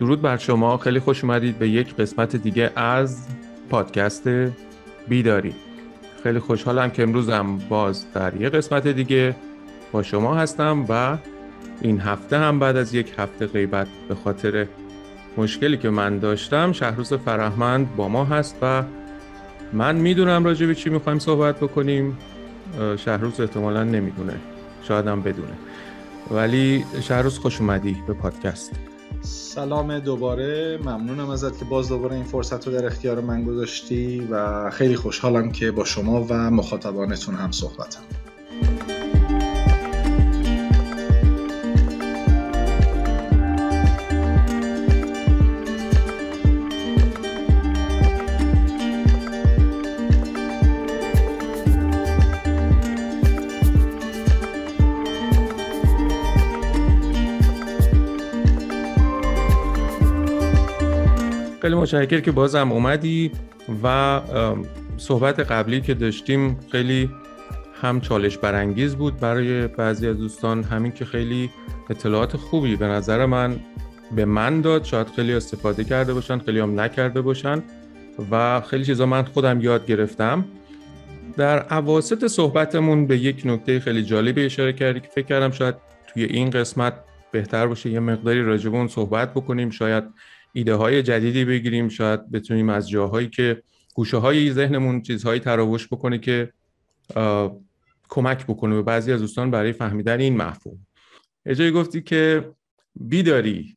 درود بر شما خیلی خوش اومدید به یک قسمت دیگه از پادکست بیداری خیلی خوشحالم که امروزم باز در یک قسمت دیگه با شما هستم و این هفته هم بعد از یک هفته غیبت به خاطر مشکلی که من داشتم شهروز فرهمند با ما هست و من میدونم راجع چی میخوایم صحبت بکنیم شهروز احتمالا نمیدونه شاید هم بدونه ولی شهروز خوش اومدی به پادکست سلام دوباره ممنونم ازت که باز دوباره این فرصت رو در اختیار من گذاشتی و خیلی خوشحالم که با شما و مخاطبانتون هم صحبتم متشکر که بازم اومدی و صحبت قبلی که داشتیم خیلی هم چالش برانگیز بود برای بعضی از دوستان همین که خیلی اطلاعات خوبی به نظر من به من داد شاید خیلی استفاده کرده باشن خیلی هم نکرده باشن و خیلی چیزا من خودم یاد گرفتم در عواست صحبتمون به یک نکته خیلی جالبی اشاره کردی که فکر کردم شاید توی این قسمت بهتر باشه یه مقداری راجب صحبت بکنیم شاید ایده های جدیدی بگیریم شاید بتونیم از جاهایی که گوشه های ذهنمون چیزهایی تراوش بکنه که کمک بکنه به بعضی از دوستان برای فهمیدن این مفهوم اجای گفتی که بیداری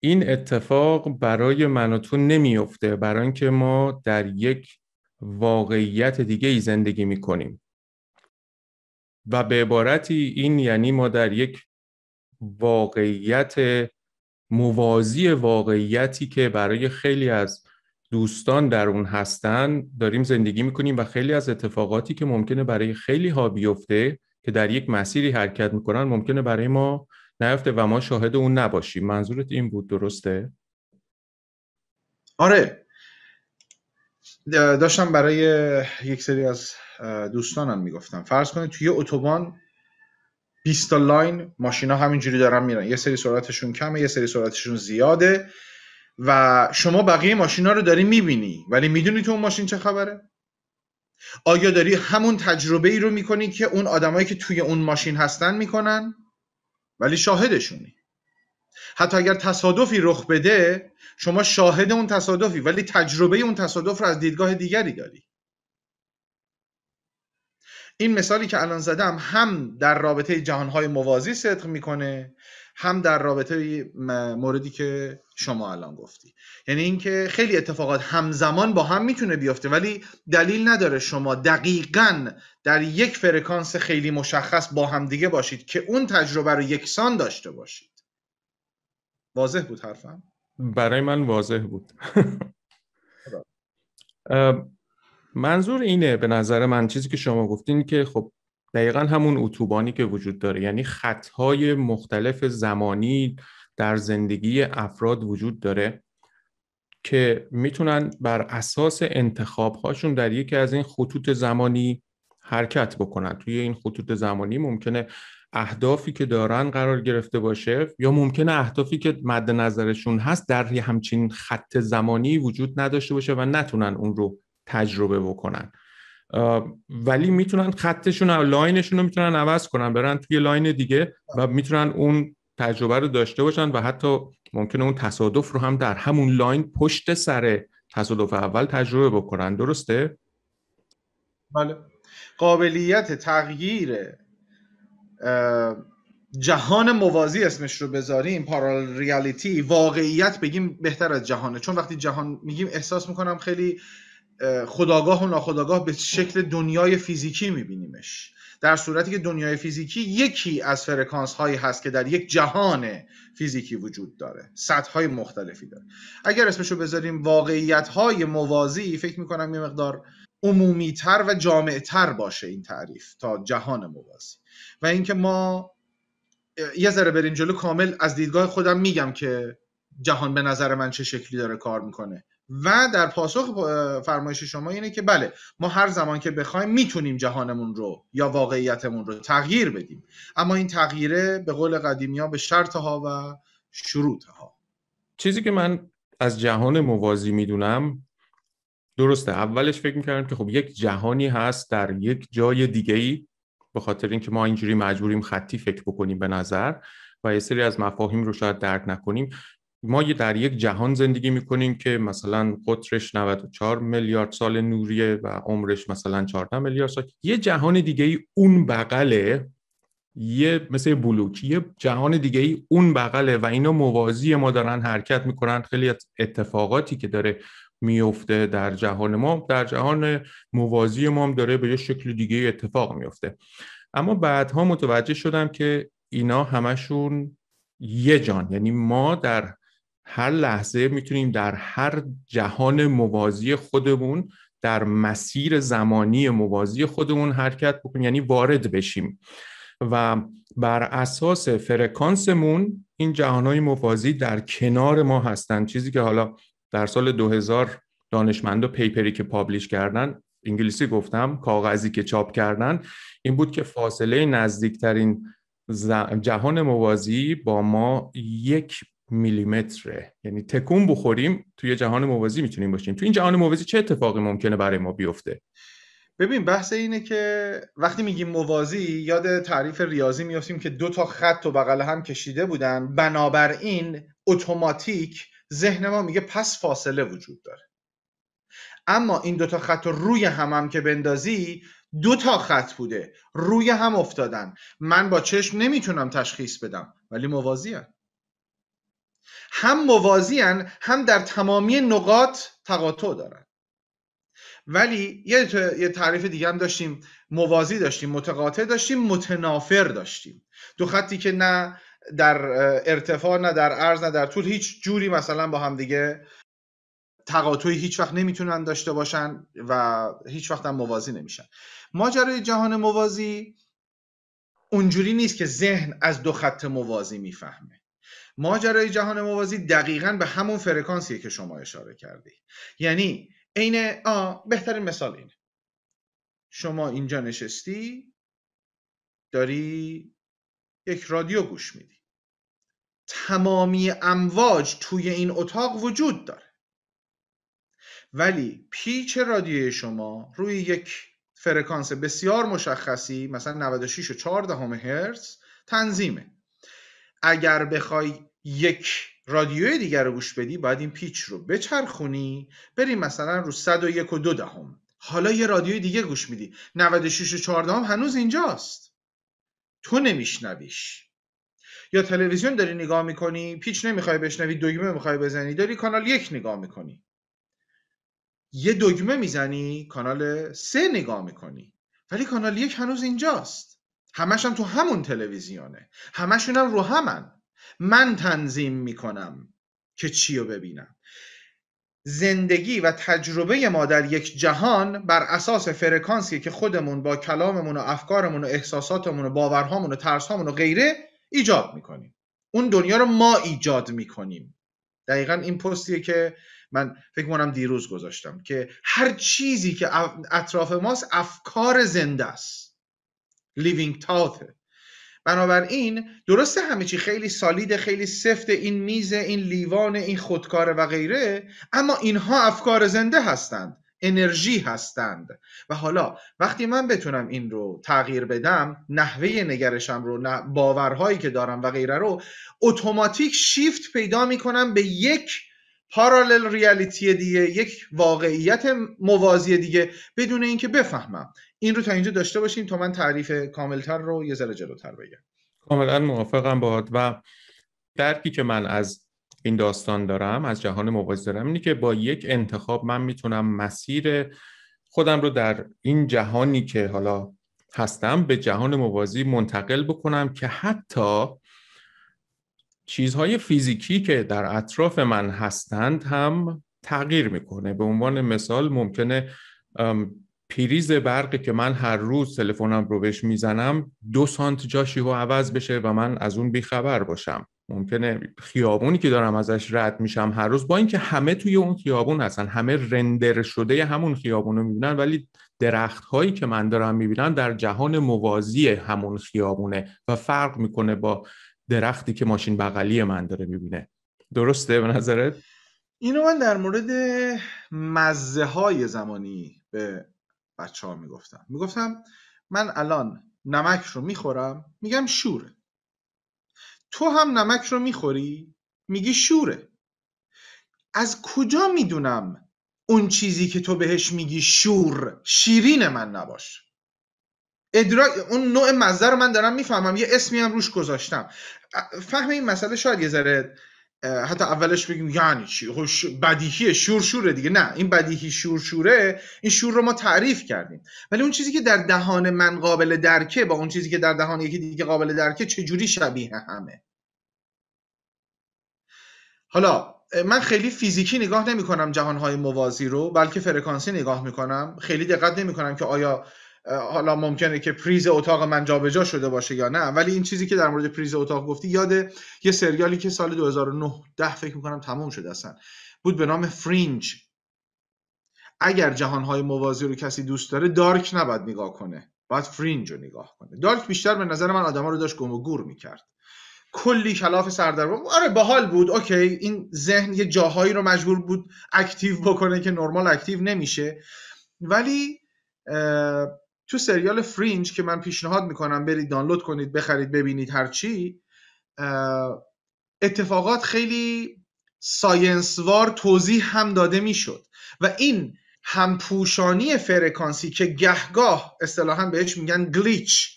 این اتفاق برای من و تو نمیفته برای اینکه ما در یک واقعیت دیگه ای زندگی میکنیم و به عبارتی این یعنی ما در یک واقعیت موازی واقعیتی که برای خیلی از دوستان در اون هستن داریم زندگی میکنیم و خیلی از اتفاقاتی که ممکنه برای خیلی ها بیفته که در یک مسیری حرکت میکنن ممکنه برای ما نیفته و ما شاهد اون نباشیم منظورت این بود درسته؟ آره داشتم برای یک سری از دوستانم میگفتم فرض کنید توی اتوبان 20 لاین ماشینا همینجوری دارن میرن یه سری سرعتشون کمه یه سری سرعتشون زیاده و شما بقیه ماشینا رو داری میبینی ولی میدونی تو اون ماشین چه خبره آیا داری همون تجربه ای رو میکنی که اون آدمایی که توی اون ماشین هستن میکنن ولی شاهدشونی حتی اگر تصادفی رخ بده شما شاهد اون تصادفی ولی تجربه اون تصادف رو از دیدگاه دیگری داری این مثالی که الان زدم هم در رابطه جهانهای موازی صدق میکنه هم در رابطه موردی که شما الان گفتی یعنی اینکه خیلی اتفاقات همزمان با هم میتونه بیفته ولی دلیل نداره شما دقیقا در یک فرکانس خیلی مشخص با هم دیگه باشید که اون تجربه رو یکسان داشته باشید واضح بود حرفم برای من واضح بود منظور اینه به نظر من چیزی که شما گفتین که خب دقیقا همون اتوبانی که وجود داره یعنی خطهای مختلف زمانی در زندگی افراد وجود داره که میتونن بر اساس انتخاب هاشون در یکی از این خطوط زمانی حرکت بکنن توی این خطوط زمانی ممکنه اهدافی که دارن قرار گرفته باشه یا ممکنه اهدافی که مد نظرشون هست در همچین خط زمانی وجود نداشته باشه و نتونن اون رو تجربه بکنن ولی میتونن خطشون و لاینشون رو میتونن عوض کنن برن توی لاین دیگه و میتونن اون تجربه رو داشته باشن و حتی ممکنه اون تصادف رو هم در همون لاین پشت سر تصادف اول تجربه بکنن درسته؟ بله قابلیت تغییر جهان موازی اسمش رو بذاریم پارال ریالیتی واقعیت بگیم بهتر از جهانه چون وقتی جهان میگیم احساس میکنم خیلی خداگاه و ناخداگاه به شکل دنیای فیزیکی میبینیمش در صورتی که دنیای فیزیکی یکی از فرکانس هایی هست که در یک جهان فیزیکی وجود داره سطح های مختلفی داره اگر اسمشو بذاریم واقعیت های موازی فکر میکنم یه مقدار عمومیتر و تر باشه این تعریف تا جهان موازی و اینکه ما یه ذره بریم جلو کامل از دیدگاه خودم میگم که جهان به نظر من چه شکلی داره کار میکنه و در پاسخ فرمایش شما اینه که بله ما هر زمان که بخوایم میتونیم جهانمون رو یا واقعیتمون رو تغییر بدیم اما این تغییره به قول قدیمی ها به شرط ها و شروط ها چیزی که من از جهان موازی میدونم درسته اولش فکر میکردم که خب یک جهانی هست در یک جای دیگه ای به خاطر اینکه ما اینجوری مجبوریم خطی فکر بکنیم به نظر و یه سری از مفاهیم رو شاید درک نکنیم ما در یک جهان زندگی میکنیم که مثلا قطرش 94 میلیارد سال نوریه و عمرش مثلا 14 میلیارد سال یه جهان دیگه ای اون بغله یه مثل بلوک یه جهان دیگه ای اون بغله و اینا موازی ما دارن حرکت میکنن خیلی اتفاقاتی که داره میفته در جهان ما در جهان موازی ما هم داره به یه شکل دیگه اتفاق میفته اما بعدها متوجه شدم که اینا همشون یه جان یعنی ما در هر لحظه میتونیم در هر جهان موازی خودمون در مسیر زمانی موازی خودمون حرکت بکنیم یعنی وارد بشیم و بر اساس فرکانسمون این جهان موازی در کنار ما هستند چیزی که حالا در سال 2000 و پیپری که پابلیش کردن انگلیسی گفتم کاغذی که چاپ کردن این بود که فاصله نزدیکترین جهان موازی با ما یک میلیمتره یعنی تکون بخوریم توی جهان موازی میتونیم باشیم توی این جهان موازی چه اتفاقی ممکنه برای ما بیفته ببین بحث اینه که وقتی میگیم موازی یاد تعریف ریاضی میافتیم که دو تا خط و بغل هم کشیده بودن بنابراین اتوماتیک ذهن ما میگه پس فاصله وجود داره اما این دو تا خط رو روی هم هم که بندازی دو تا خط بوده روی هم افتادن من با چشم نمیتونم تشخیص بدم ولی موازی هم موازی هم در تمامی نقاط تقاطع دارن ولی یه, یه تعریف دیگه هم داشتیم موازی داشتیم متقاطع داشتیم متنافر داشتیم دو خطی که نه در ارتفاع نه در عرض نه در طول هیچ جوری مثلا با هم دیگه تقاطعی هیچ وقت نمیتونن داشته باشن و هیچ وقت هم موازی نمیشن ماجرای جهان موازی اونجوری نیست که ذهن از دو خط موازی میفهمه ماجرای جهان موازی دقیقا به همون فرکانسیه که شما اشاره کردی یعنی عین بهترین مثال اینه شما اینجا نشستی داری یک رادیو گوش میدی تمامی امواج توی این اتاق وجود داره ولی پیچ رادیوی شما روی یک فرکانس بسیار مشخصی مثلا 96 و 14 هرتز تنظیمه اگر بخوای یک رادیوی دیگر رو گوش بدی باید این پیچ رو بچرخونی بریم مثلا رو 101 و 2 دهم حالا یه رادیوی دیگه گوش میدی 96 و 14 هم هنوز اینجاست تو نمیشنویش یا تلویزیون داری نگاه میکنی پیچ نمیخوای بشنوی دگمه میخوای بزنی داری کانال یک نگاه میکنی یه دگمه میزنی کانال سه نگاه میکنی ولی کانال یک هنوز اینجاست همش هم تو همون تلویزیونه همشون هم رو همن من تنظیم میکنم که چی رو ببینم زندگی و تجربه ما در یک جهان بر اساس فرکانسی که خودمون با کلاممون و افکارمون و احساساتمون و باورهامون و ترسهامون و غیره ایجاد میکنیم اون دنیا رو ما ایجاد میکنیم دقیقا این پستیه که من فکر کنم دیروز گذاشتم که هر چیزی که اطراف ماست افکار زنده است لیوینگ بنابراین درسته همه چی خیلی سالید خیلی سفت این میز این لیوان این خودکار و غیره اما اینها افکار زنده هستند انرژی هستند و حالا وقتی من بتونم این رو تغییر بدم نحوه نگرشم رو باورهایی که دارم و غیره رو اتوماتیک شیفت پیدا میکنم به یک پارالل ریالیتی دیگه یک واقعیت موازی دیگه بدون اینکه بفهمم این رو تا اینجا داشته باشیم تا من تعریف کاملتر رو یه ذره جلوتر بگم کاملا موافقم باهات و درکی که من از این داستان دارم از جهان موازی دارم اینه که با یک انتخاب من میتونم مسیر خودم رو در این جهانی که حالا هستم به جهان موازی منتقل بکنم که حتی چیزهای فیزیکی که در اطراف من هستند هم تغییر میکنه به عنوان مثال ممکنه پریز برقی که من هر روز تلفنم رو بهش میزنم دو سانت جاشی و عوض بشه و من از اون بیخبر باشم ممکنه خیابونی که دارم ازش رد میشم هر روز با اینکه همه توی اون خیابون هستن همه رندر شده همون خیابون رو میبینن ولی درخت هایی که من دارم میبینم در جهان موازی همون خیابونه و فرق میکنه با درختی که ماشین بغلی من داره میبینه درسته به نظرت؟ اینو من در مورد مزه های زمانی به بچه ها میگفتم میگفتم من الان نمک رو میخورم میگم شوره تو هم نمک رو میخوری میگی شوره از کجا میدونم اون چیزی که تو بهش میگی شور شیرین من نباش ادراک اون نوع مزه رو من دارم میفهمم یه اسمی هم روش گذاشتم فهم این مسئله شاید یه ذره حتی اولش بگیم یعنی چی خوش خب بدیهی شوره دیگه نه این بدیهی شوره این شور رو ما تعریف کردیم ولی اون چیزی که در دهان من قابل درکه با اون چیزی که در دهان یکی دیگه قابل درکه جوری شبیه همه حالا من خیلی فیزیکی نگاه نمی کنم جهانهای موازی رو بلکه فرکانسی نگاه می کنم خیلی دقت نمی کنم که آیا حالا ممکنه که پریز اتاق من جابجا شده باشه یا نه ولی این چیزی که در مورد پریز اتاق گفتی یاد یه سریالی که سال 2009 10 فکر میکنم تموم شده اصلا بود به نام فرینج اگر جهانهای موازی رو کسی دوست داره دارک نباید نگاه کنه باید فرینج رو نگاه کنه دارک بیشتر به نظر من ها رو داشت گم و گور میکرد کلی کلاف سردرگم آره باحال بود اوکی این ذهن یه جاهایی رو مجبور بود اکتیو بکنه که نرمال اکتیو نمیشه ولی تو سریال فرینج که من پیشنهاد میکنم برید دانلود کنید بخرید ببینید هرچی اتفاقات خیلی ساینسوار توضیح هم داده میشد و این همپوشانی فرکانسی که گهگاه اصطلاحا بهش میگن گلیچ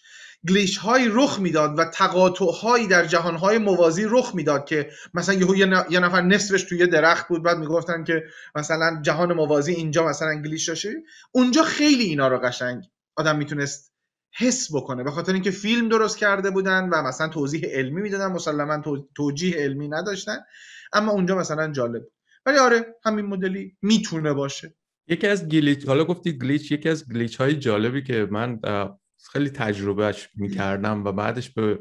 گلیچ های رخ میداد و تقاطع هایی در جهان های موازی رخ میداد که مثلا یه یه نفر نصفش توی درخت بود بعد میگفتن که مثلا جهان موازی اینجا مثلا گلیچ داشته اونجا خیلی اینا رو قشنگ آدم میتونست حس بکنه به خاطر اینکه فیلم درست کرده بودن و مثلا توضیح علمی میدادن مسلما توجیه علمی نداشتن اما اونجا مثلا جالب ولی آره همین مدلی میتونه باشه یکی از گلیچ حالا گفتی گلیچ یکی از گلیچ های جالبی که من خیلی تجربهش میکردم و بعدش به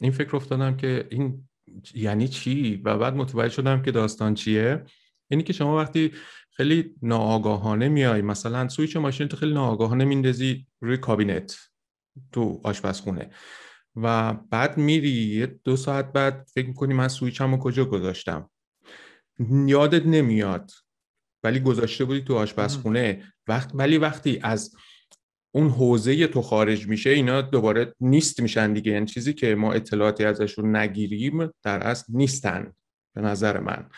این فکر افتادم که این یعنی چی و بعد متوجه شدم که داستان چیه یعنی که شما وقتی خیلی ناآگاهانه میای مثلا سویچ ماشین تو خیلی ناآگاهانه میندازی روی کابینت تو آشپزخونه و بعد میری دو ساعت بعد فکر میکنی من سویچ رو کجا گذاشتم یادت نمیاد ولی گذاشته بودی تو آشپزخونه وقت ولی وقتی از اون حوزه تو خارج میشه اینا دوباره نیست میشن دیگه یعنی چیزی که ما اطلاعاتی ازشون نگیریم در اصل نیستن به نظر من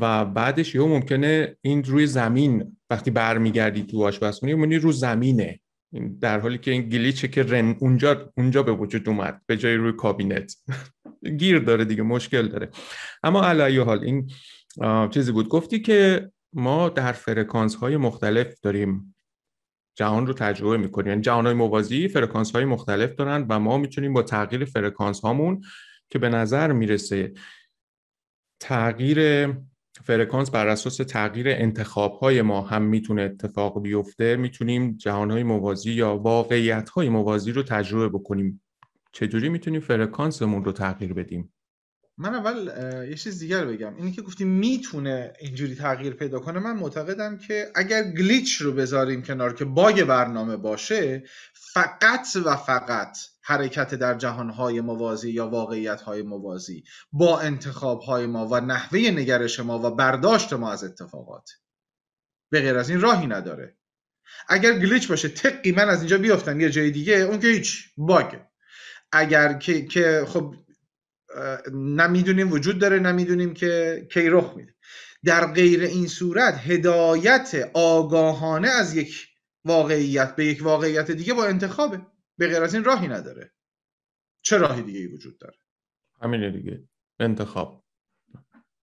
و بعدش یهو ممکنه این روی زمین وقتی برمیگردی تو آشپزخونه یعنی رو زمینه در حالی که این گلیچه که رن اونجا اونجا به وجود اومد به جای روی کابینت گیر داره دیگه مشکل داره اما علی حال این چیزی بود گفتی که ما در فرکانس های مختلف داریم جهان رو تجربه میکنیم یعنی جهان های موازی فرکانس های مختلف دارن و ما میتونیم با تغییر فرکانس هامون که به نظر میرسه تغییر فرکانس بر اساس تغییر انتخاب های ما هم میتونه اتفاق بیفته میتونیم جهان های موازی یا واقعیت های موازی رو تجربه بکنیم چجوری میتونیم فرکانسمون رو تغییر بدیم من اول یه چیز دیگر بگم اینی که گفتیم میتونه اینجوری تغییر پیدا کنه من معتقدم که اگر گلیچ رو بذاریم کنار که باگ برنامه باشه فقط و فقط حرکت در جهانهای موازی یا واقعیتهای موازی با انتخابهای ما و نحوه نگرش ما و برداشت ما از اتفاقات به غیر از این راهی نداره اگر گلیچ باشه تقی من از اینجا بیافتم یه جای دیگه اون که هیچ باگ اگر که, که خب نمیدونیم وجود داره نمیدونیم که کی رخ میده در غیر این صورت هدایت آگاهانه از یک واقعیت به یک واقعیت دیگه با انتخابه به غیر از این راهی نداره چه راهی دیگه ای وجود داره همینه دیگه انتخاب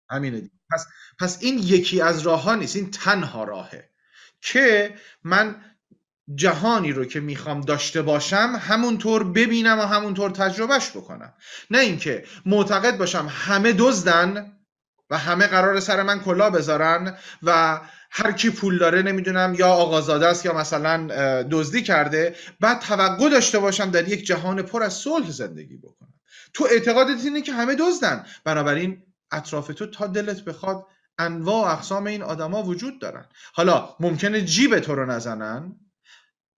همینه دیگه پس, پس این یکی از راه ها نیست این تنها راهه که من جهانی رو که میخوام داشته باشم همونطور ببینم و همونطور تجربهش بکنم نه اینکه معتقد باشم همه دزدن و همه قرار سر من کلا بذارن و هر کی پول داره نمیدونم یا آقازاده است یا مثلا دزدی کرده بعد توقع داشته باشم در یک جهان پر از صلح زندگی بکنن تو اعتقادت اینه که همه دزدن بنابراین اطراف تو تا دلت بخواد انواع و اقسام این آدما وجود دارن حالا ممکنه جیب تو رو نزنن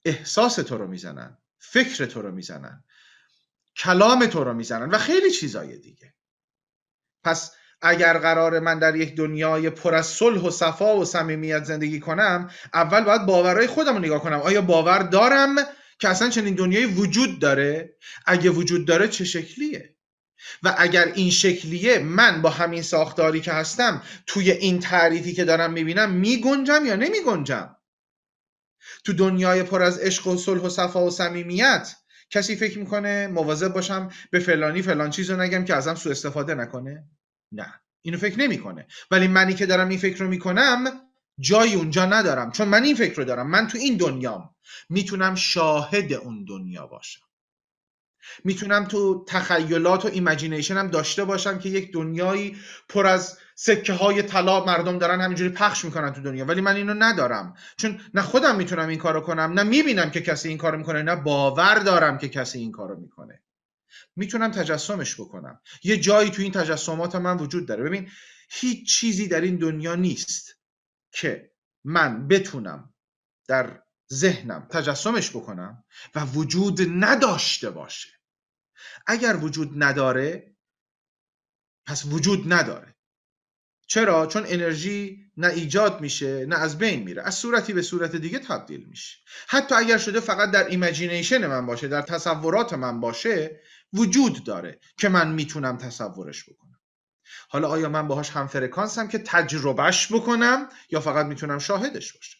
احساس تو رو میزنن فکر تو رو میزنن کلام تو رو میزنن و خیلی چیزای دیگه پس اگر قرار من در یک دنیای پر از صلح و صفا و صمیمیت زندگی کنم اول باید باورهای خودم رو نگاه کنم آیا باور دارم که اصلا چنین دنیایی وجود داره اگه وجود داره چه شکلیه و اگر این شکلیه من با همین ساختاری که هستم توی این تعریفی که دارم میبینم میگنجم یا نمیگنجم تو دنیای پر از عشق و صلح و صفا و صمیمیت کسی فکر میکنه مواظب باشم به فلانی فلان چیز رو نگم که ازم سوء استفاده نکنه نه اینو فکر نمیکنه ولی منی که دارم این فکر رو میکنم جایی اونجا ندارم چون من این فکر رو دارم من تو این دنیام میتونم شاهد اون دنیا باشم میتونم تو تخیلات و هم داشته باشم که یک دنیایی پر از سکه های طلا مردم دارن همینجوری پخش میکنن تو دنیا ولی من اینو ندارم چون نه خودم میتونم این کارو کنم نه میبینم که کسی این کارو میکنه نه باور دارم که کسی این کارو میکنه میتونم تجسمش بکنم یه جایی تو این تجسمات من وجود داره ببین هیچ چیزی در این دنیا نیست که من بتونم در ذهنم تجسمش بکنم و وجود نداشته باشه اگر وجود نداره پس وجود نداره چرا چون انرژی نه ایجاد میشه نه از بین میره از صورتی به صورت دیگه تبدیل میشه حتی اگر شده فقط در ایمجینیشن من باشه در تصورات من باشه وجود داره که من میتونم تصورش بکنم حالا آیا من باهاش هم فرکانسم که تجربهش بکنم یا فقط میتونم شاهدش باشم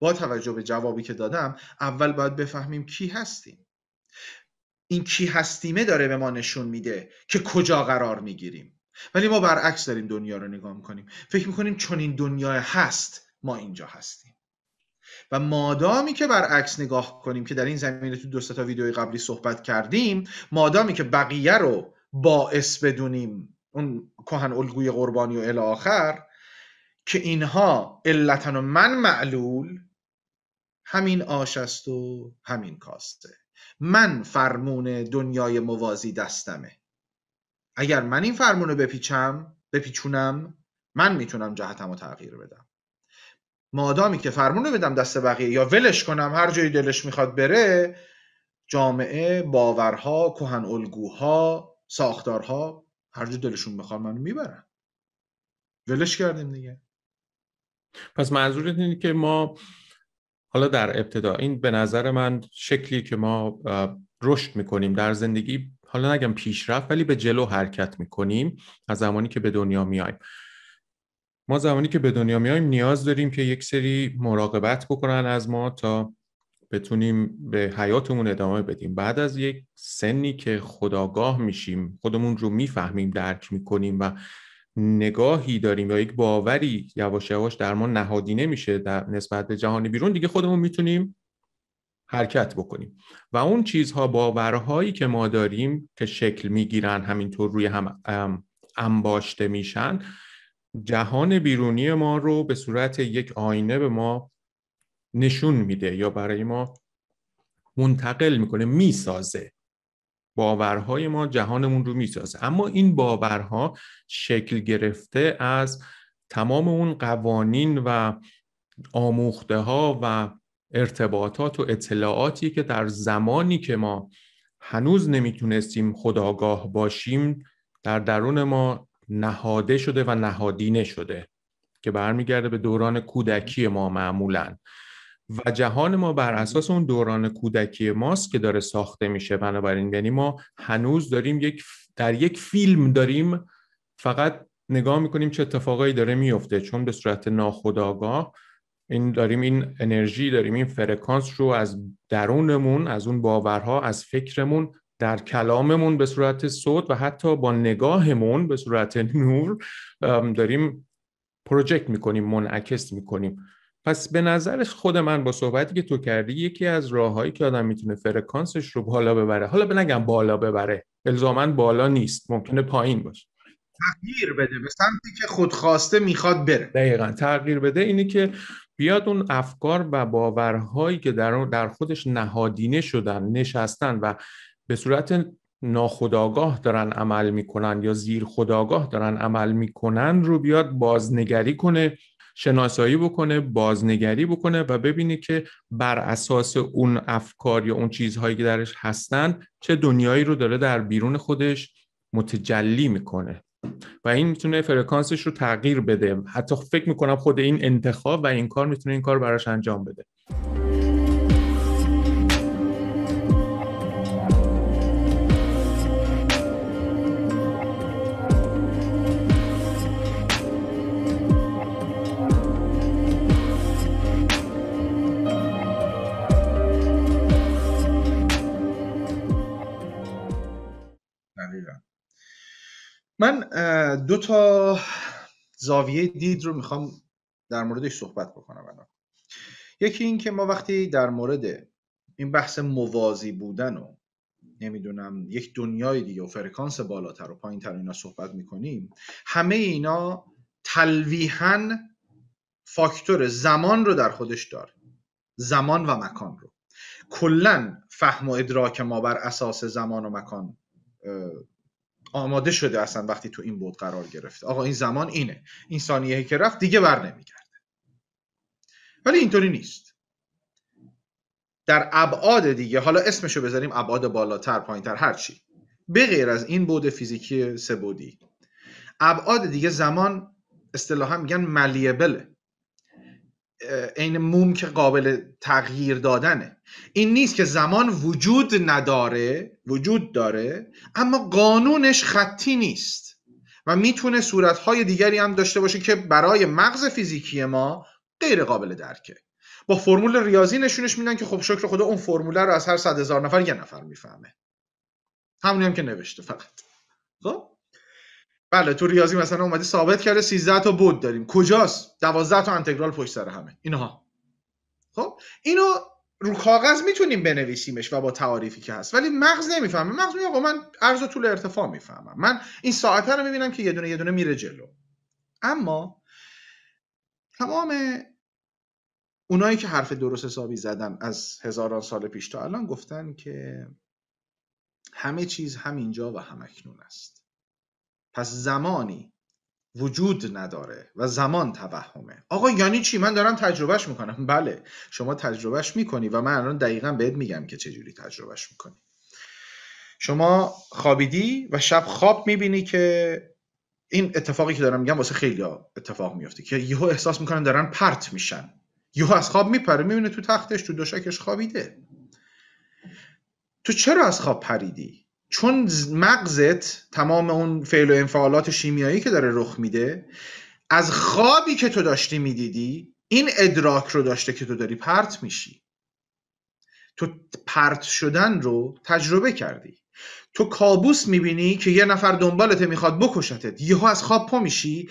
با توجه به جوابی که دادم اول باید بفهمیم کی هستیم این کی هستیمه داره به ما نشون میده که کجا قرار میگیریم ولی ما برعکس داریم دنیا رو نگاه میکنیم فکر میکنیم چون این دنیا هست ما اینجا هستیم و مادامی که برعکس نگاه کنیم که در این زمینه تو دو تا ویدیوی قبلی صحبت کردیم مادامی که بقیه رو باعث بدونیم اون کهن الگوی قربانی و الی آخر که اینها علتن و من معلول همین آش است و همین کاسته من فرمون دنیای موازی دستمه اگر من این فرمون رو بپیچم بپیچونم من میتونم جهتم رو تغییر بدم مادامی که فرمون بدم دست بقیه یا ولش کنم هر جایی دلش میخواد بره جامعه باورها کهن الگوها ساختارها هر جا دلشون بخواد منو میبرن ولش کردیم دیگه پس منظورت اینه که ما حالا در ابتدا این به نظر من شکلی که ما رشد میکنیم در زندگی حالا نگم پیشرفت ولی به جلو حرکت میکنیم از زمانی که به دنیا میایم ما زمانی که به دنیا میایم نیاز داریم که یک سری مراقبت بکنن از ما تا بتونیم به حیاتمون ادامه بدیم بعد از یک سنی که خداگاه میشیم خودمون رو میفهمیم درک میکنیم و نگاهی داریم یا یک باوری یواش یواش در ما نهادینه میشه در نسبت به جهان بیرون دیگه خودمون میتونیم حرکت بکنیم و اون چیزها باورهایی که ما داریم که شکل میگیرن همینطور روی هم انباشته میشن جهان بیرونی ما رو به صورت یک آینه به ما نشون میده یا برای ما منتقل میکنه میسازه باورهای ما جهانمون رو میسازه اما این باورها شکل گرفته از تمام اون قوانین و آموخته ها و ارتباطات و اطلاعاتی که در زمانی که ما هنوز نمیتونستیم خداگاه باشیم در درون ما نهاده شده و نهادینه شده که برمیگرده به دوران کودکی ما معمولا و جهان ما بر اساس اون دوران کودکی ماست که داره ساخته میشه بنابراین یعنی ما هنوز داریم یک در یک فیلم داریم فقط نگاه میکنیم چه اتفاقایی داره میفته چون به صورت ناخودآگاه این داریم این انرژی داریم این فرکانس رو از درونمون از اون باورها از فکرمون در کلاممون به صورت صوت و حتی با نگاهمون به صورت نور داریم پروژکت میکنیم منعکس میکنیم پس به نظر خود من با صحبتی که تو کردی یکی از راههایی که آدم میتونه فرکانسش رو بالا ببره حالا بنگم بالا ببره الزاما بالا نیست ممکنه پایین باشه تغییر بده به سمتی که خودخواسته میخواد بره دقیقا تغییر بده اینه که بیاد اون افکار و باورهایی که در, در خودش نهادینه شدن نشستن و به صورت ناخداگاه دارن عمل میکنن یا زیر خداگاه دارن عمل میکنن رو بیاد بازنگری کنه شناسایی بکنه بازنگری بکنه و ببینه که بر اساس اون افکار یا اون چیزهایی که درش هستن چه دنیایی رو داره در بیرون خودش متجلی میکنه و این میتونه فرکانسش رو تغییر بده حتی فکر میکنم خود این انتخاب و این کار میتونه این کار براش انجام بده من دو تا زاویه دید رو میخوام در موردش صحبت بکنم یکی این که ما وقتی در مورد این بحث موازی بودن و نمیدونم یک دنیای دیگه و فرکانس بالاتر و تر اینا صحبت میکنیم همه اینا تلویحا فاکتور زمان رو در خودش داره زمان و مکان رو کلا فهم و ادراک ما بر اساس زمان و مکان آماده شده اصلا وقتی تو این بود قرار گرفته آقا این زمان اینه این ثانیه که رفت دیگه بر نمیگرده ولی اینطوری نیست در ابعاد دیگه حالا اسمشو بذاریم ابعاد بالاتر پایینتر هرچی به غیر از این بود فیزیکی سه بودی ابعاد دیگه زمان اصطلاحا میگن ملیبله عین موم که قابل تغییر دادنه این نیست که زمان وجود نداره وجود داره اما قانونش خطی نیست و میتونه صورتهای دیگری هم داشته باشه که برای مغز فیزیکی ما غیر قابل درکه با فرمول ریاضی نشونش میدن که خب شکر خدا اون فرمول رو از هر صد هزار نفر یه نفر میفهمه همونی هم که نوشته فقط خب بله تو ریاضی مثلا اومده ثابت کرده 13 تا بود داریم کجاست 12 تا انتگرال پشت سر همه اینها خب اینو رو کاغذ میتونیم بنویسیمش و با تعاریفی که هست ولی مغز نمیفهمه مغز میگه آقا من عرض و طول ارتفاع میفهمم من این ساعت رو میبینم که یه دونه یه دونه میره جلو اما تمام اونایی که حرف درست حسابی زدن از هزاران سال پیش تا الان گفتن که همه چیز همینجا و همکنون است پس زمانی وجود نداره و زمان توهمه آقا یعنی چی من دارم تجربهش میکنم بله شما تجربهش میکنی و من الان دقیقا بهت میگم که چجوری تجربهش میکنی شما خوابیدی و شب خواب میبینی که این اتفاقی که دارم میگم واسه خیلی اتفاق میفته که یهو احساس میکنن دارن پرت میشن یهو از خواب میپره میبینه تو تختش تو دوشکش خوابیده تو چرا از خواب پریدی چون مغزت تمام اون فعل و انفعالات شیمیایی که داره رخ میده از خوابی که تو داشتی میدیدی این ادراک رو داشته که تو داری پرت میشی تو پرت شدن رو تجربه کردی تو کابوس میبینی که یه نفر دنبالت میخواد بکشتت یهو از خواب پا میشی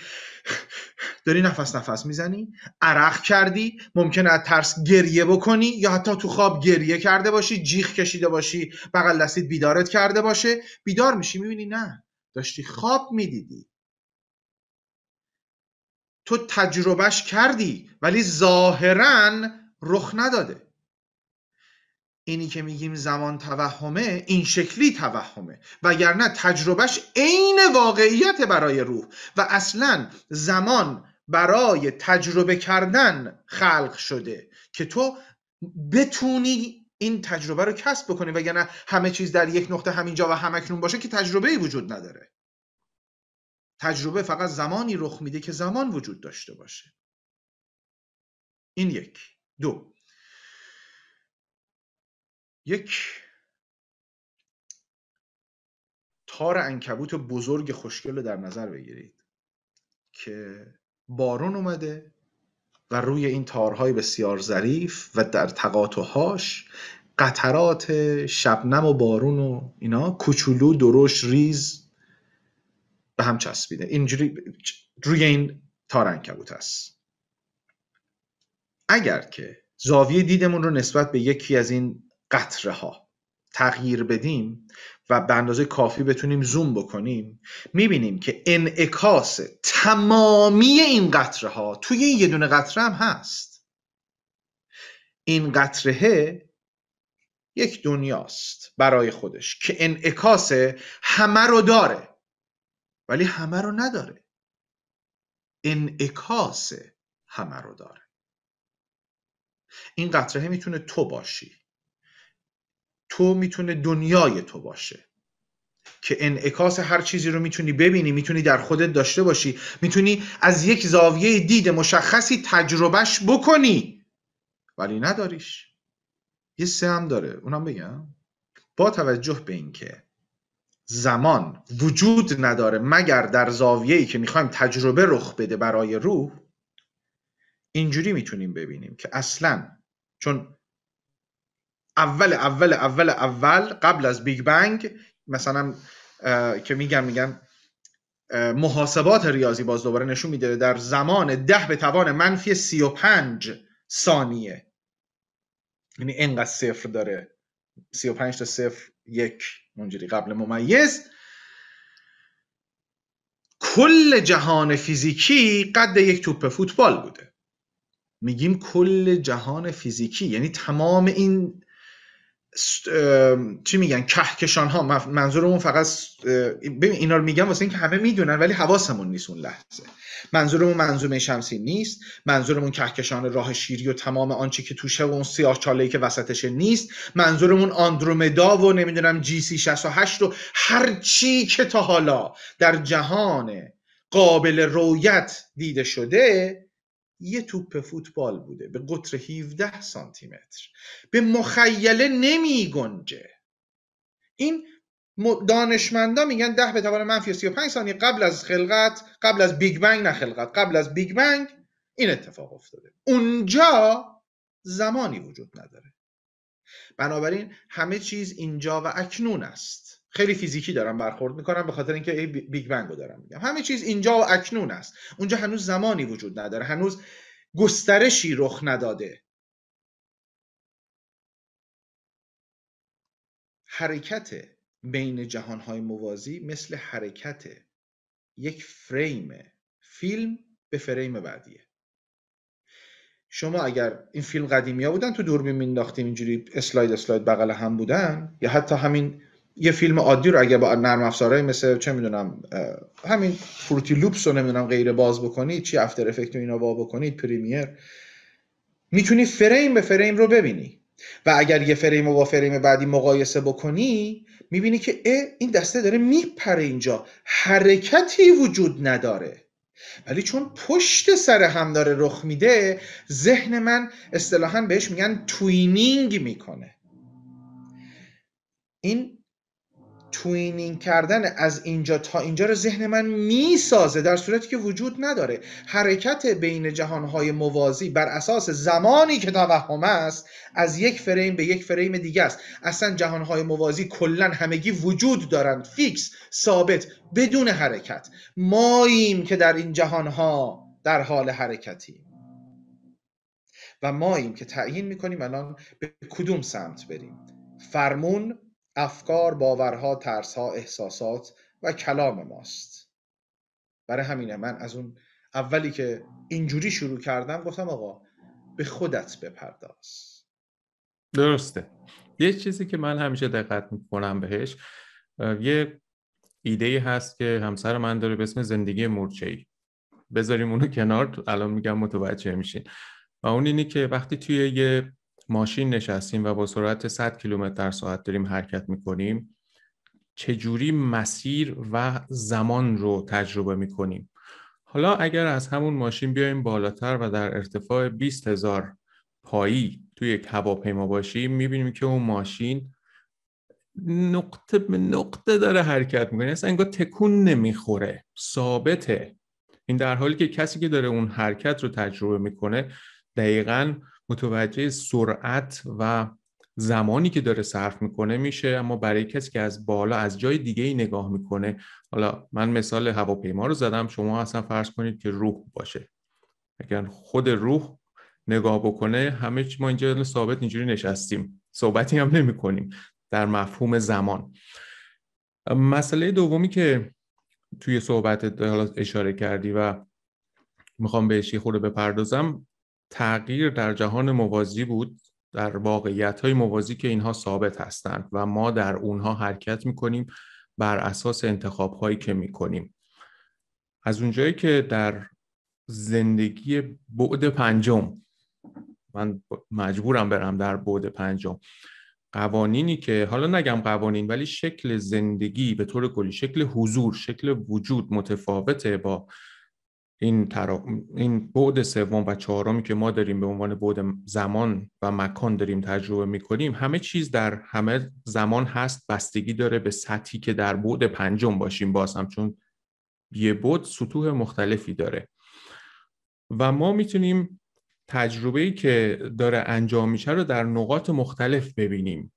داری نفس نفس میزنی عرق کردی ممکنه از ترس گریه بکنی یا حتی تو خواب گریه کرده باشی جیخ کشیده باشی بغل دستید بیدارت کرده باشه بیدار میشی میبینی نه داشتی خواب میدیدی تو تجربهش کردی ولی ظاهرا رخ نداده اینی که میگیم زمان توهمه این شکلی توهمه وگرنه تجربهش عین واقعیت برای روح و اصلا زمان برای تجربه کردن خلق شده که تو بتونی این تجربه رو کسب بکنی وگرنه همه چیز در یک نقطه همینجا و همکنون باشه که تجربه ای وجود نداره تجربه فقط زمانی رخ میده که زمان وجود داشته باشه این یک دو یک تار انکبوت بزرگ خوشگل رو در نظر بگیرید که بارون اومده و روی این تارهای بسیار ظریف و در تقاطعهاش قطرات شبنم و بارون و اینا کوچولو درشت ریز به هم چسبیده اینجوری روی این تار انکبوت است اگر که زاویه دیدمون رو نسبت به یکی از این قطره ها تغییر بدیم و به اندازه کافی بتونیم زوم بکنیم میبینیم که انعکاس تمامی این قطره ها توی یه دونه قطره هم هست این قطره یک دنیاست برای خودش که انعکاس همه رو داره ولی همه رو نداره انعکاس همه رو داره این قطره میتونه تو باشی تو میتونه دنیای تو باشه که انعکاس هر چیزی رو میتونی ببینی میتونی در خودت داشته باشی میتونی از یک زاویه دید مشخصی تجربهش بکنی ولی نداریش یه سه هم داره اونم بگم با توجه به اینکه زمان وجود نداره مگر در زاویه‌ای که میخوایم تجربه رخ بده برای روح اینجوری میتونیم ببینیم که اصلا چون اول اول اول اول قبل از بیگ بنگ مثلا که میگم میگم محاسبات ریاضی باز دوباره نشون میده در زمان ده به توان منفی 35 ثانیه یعنی اینقدر صفر داره 35 تا صفر یک اونجوری قبل ممیز کل جهان فیزیکی قد یک توپ فوتبال بوده میگیم کل جهان فیزیکی یعنی تمام این چی میگن کهکشان ها منظورمون فقط ببین اینا رو میگم واسه اینکه همه میدونن ولی حواسمون نیست اون لحظه منظورمون منظومه شمسی نیست منظورمون کهکشان راه شیری و تمام آنچه که توشه و اون سیاه چاله که وسطشه نیست منظورمون آندرومدا و نمیدونم جی سی 68 و هر چی که تا حالا در جهان قابل رویت دیده شده یه توپ فوتبال بوده به قطر 17 سانتی متر به مخیله نمی گنجه این دانشمندا میگن 10 به توان منفی 35 ثانیه قبل از خلقت قبل از بیگ بنگ نه خلقت قبل از بیگ بنگ این اتفاق افتاده اونجا زمانی وجود نداره بنابراین همه چیز اینجا و اکنون است خیلی فیزیکی دارم برخورد میکنم به خاطر اینکه ای بیگ بنگ رو دارم میگم همه چیز اینجا و اکنون است اونجا هنوز زمانی وجود نداره هنوز گسترشی رخ نداده حرکت بین جهانهای موازی مثل حرکت یک فریم فیلم به فریم بعدیه شما اگر این فیلم قدیمی ها بودن تو دوربین مینداختیم اینجوری اسلاید اسلاید بغل هم بودن یا حتی همین یه فیلم عادی رو اگه با نرم افزارهای مثل چه میدونم همین فروتی لوپس رو نمیدونم غیر باز بکنید چی افتر افکت و اینا وا بکنید پریمیر میتونی فریم به فریم رو ببینی و اگر یه فریم رو با فریم بعدی مقایسه بکنی میبینی که این دسته داره میپره اینجا حرکتی وجود نداره ولی چون پشت سر هم داره رخ میده ذهن من اصطلاحا بهش میگن توینینگ میکنه این توینینگ کردن از اینجا تا اینجا رو ذهن من میسازه در صورتی که وجود نداره حرکت بین جهانهای موازی بر اساس زمانی که توهم است از یک فریم به یک فریم دیگه است اصلا جهانهای موازی کلا همگی وجود دارند فیکس ثابت بدون حرکت ماییم که در این جهانها در حال حرکتیم و ماییم که تعیین میکنیم الان به کدوم سمت بریم فرمون افکار، باورها، ترسها، احساسات و کلام ماست برای همینه من از اون اولی که اینجوری شروع کردم گفتم آقا به خودت بپرداز درسته یه چیزی که من همیشه دقت میکنم بهش یه ایده هست که همسر من داره به اسم زندگی مورچه ای بذاریم اونو کنار الان میگم متوجه میشین و اون اینی که وقتی توی یه ماشین نشستیم و با سرعت 100 کیلومتر در ساعت داریم حرکت میکنیم چجوری مسیر و زمان رو تجربه میکنیم حالا اگر از همون ماشین بیایم بالاتر و در ارتفاع 20 هزار پایی توی یک هواپیما باشیم میبینیم که اون ماشین نقطه به نقطه داره حرکت میکنه یعنی اصلا انگار تکون نمیخوره ثابته این در حالی که کسی که داره اون حرکت رو تجربه میکنه دقیقاً متوجه سرعت و زمانی که داره صرف میکنه میشه اما برای کسی که از بالا از جای دیگه ای نگاه میکنه حالا من مثال هواپیما رو زدم شما اصلا فرض کنید که روح باشه اگر خود روح نگاه بکنه همه چی ما اینجا ثابت اینجوری نشستیم صحبتی هم نمی در مفهوم زمان مسئله دومی که توی صحبت اشاره کردی و میخوام بهش یه خورده بپردازم تغییر در جهان موازی بود در واقعیت های موازی که اینها ثابت هستند و ما در اونها حرکت میکنیم بر اساس انتخاب هایی که میکنیم از اونجایی که در زندگی بعد پنجم من مجبورم برم در بعد پنجم قوانینی که حالا نگم قوانین ولی شکل زندگی به طور کلی شکل حضور شکل وجود متفاوته با این, ترا... این بعد سوم و چهارمی که ما داریم به عنوان بعد زمان و مکان داریم تجربه میکنیم همه چیز در همه زمان هست بستگی داره به سطحی که در بعد پنجم باشیم باز هم چون یه بعد سطوح مختلفی داره و ما میتونیم ای که داره انجام میشه رو در نقاط مختلف ببینیم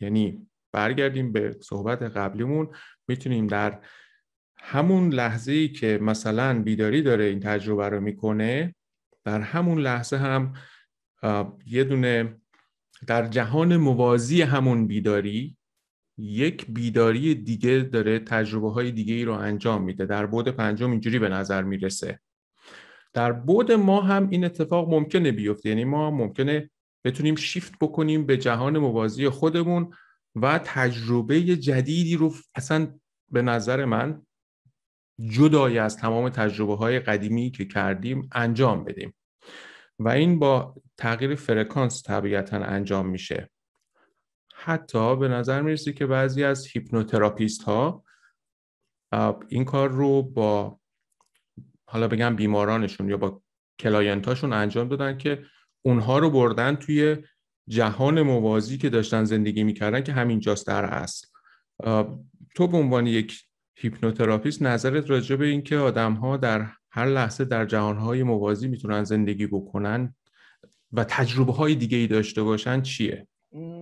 یعنی برگردیم به صحبت قبلیمون میتونیم در همون لحظه ای که مثلا بیداری داره این تجربه رو میکنه در همون لحظه هم یه دونه در جهان موازی همون بیداری یک بیداری دیگه داره تجربه های دیگه ای رو انجام میده در بود پنجم اینجوری به نظر میرسه در بود ما هم این اتفاق ممکنه بیفته یعنی ما ممکنه بتونیم شیفت بکنیم به جهان موازی خودمون و تجربه جدیدی رو اصلا به نظر من جدای از تمام تجربه های قدیمی که کردیم انجام بدیم و این با تغییر فرکانس طبیعتا انجام میشه حتی به نظر میرسی که بعضی از هیپنوتراپیست ها این کار رو با حالا بگم بیمارانشون یا با کلاینتاشون انجام دادن که اونها رو بردن توی جهان موازی که داشتن زندگی میکردن که همینجاست در اصل تو به عنوان یک هیپنوتراپیست نظرت راجع به آدم ها در هر لحظه در جهانهای موازی میتونن زندگی بکنن و تجربه های دیگه ای داشته باشن چیه؟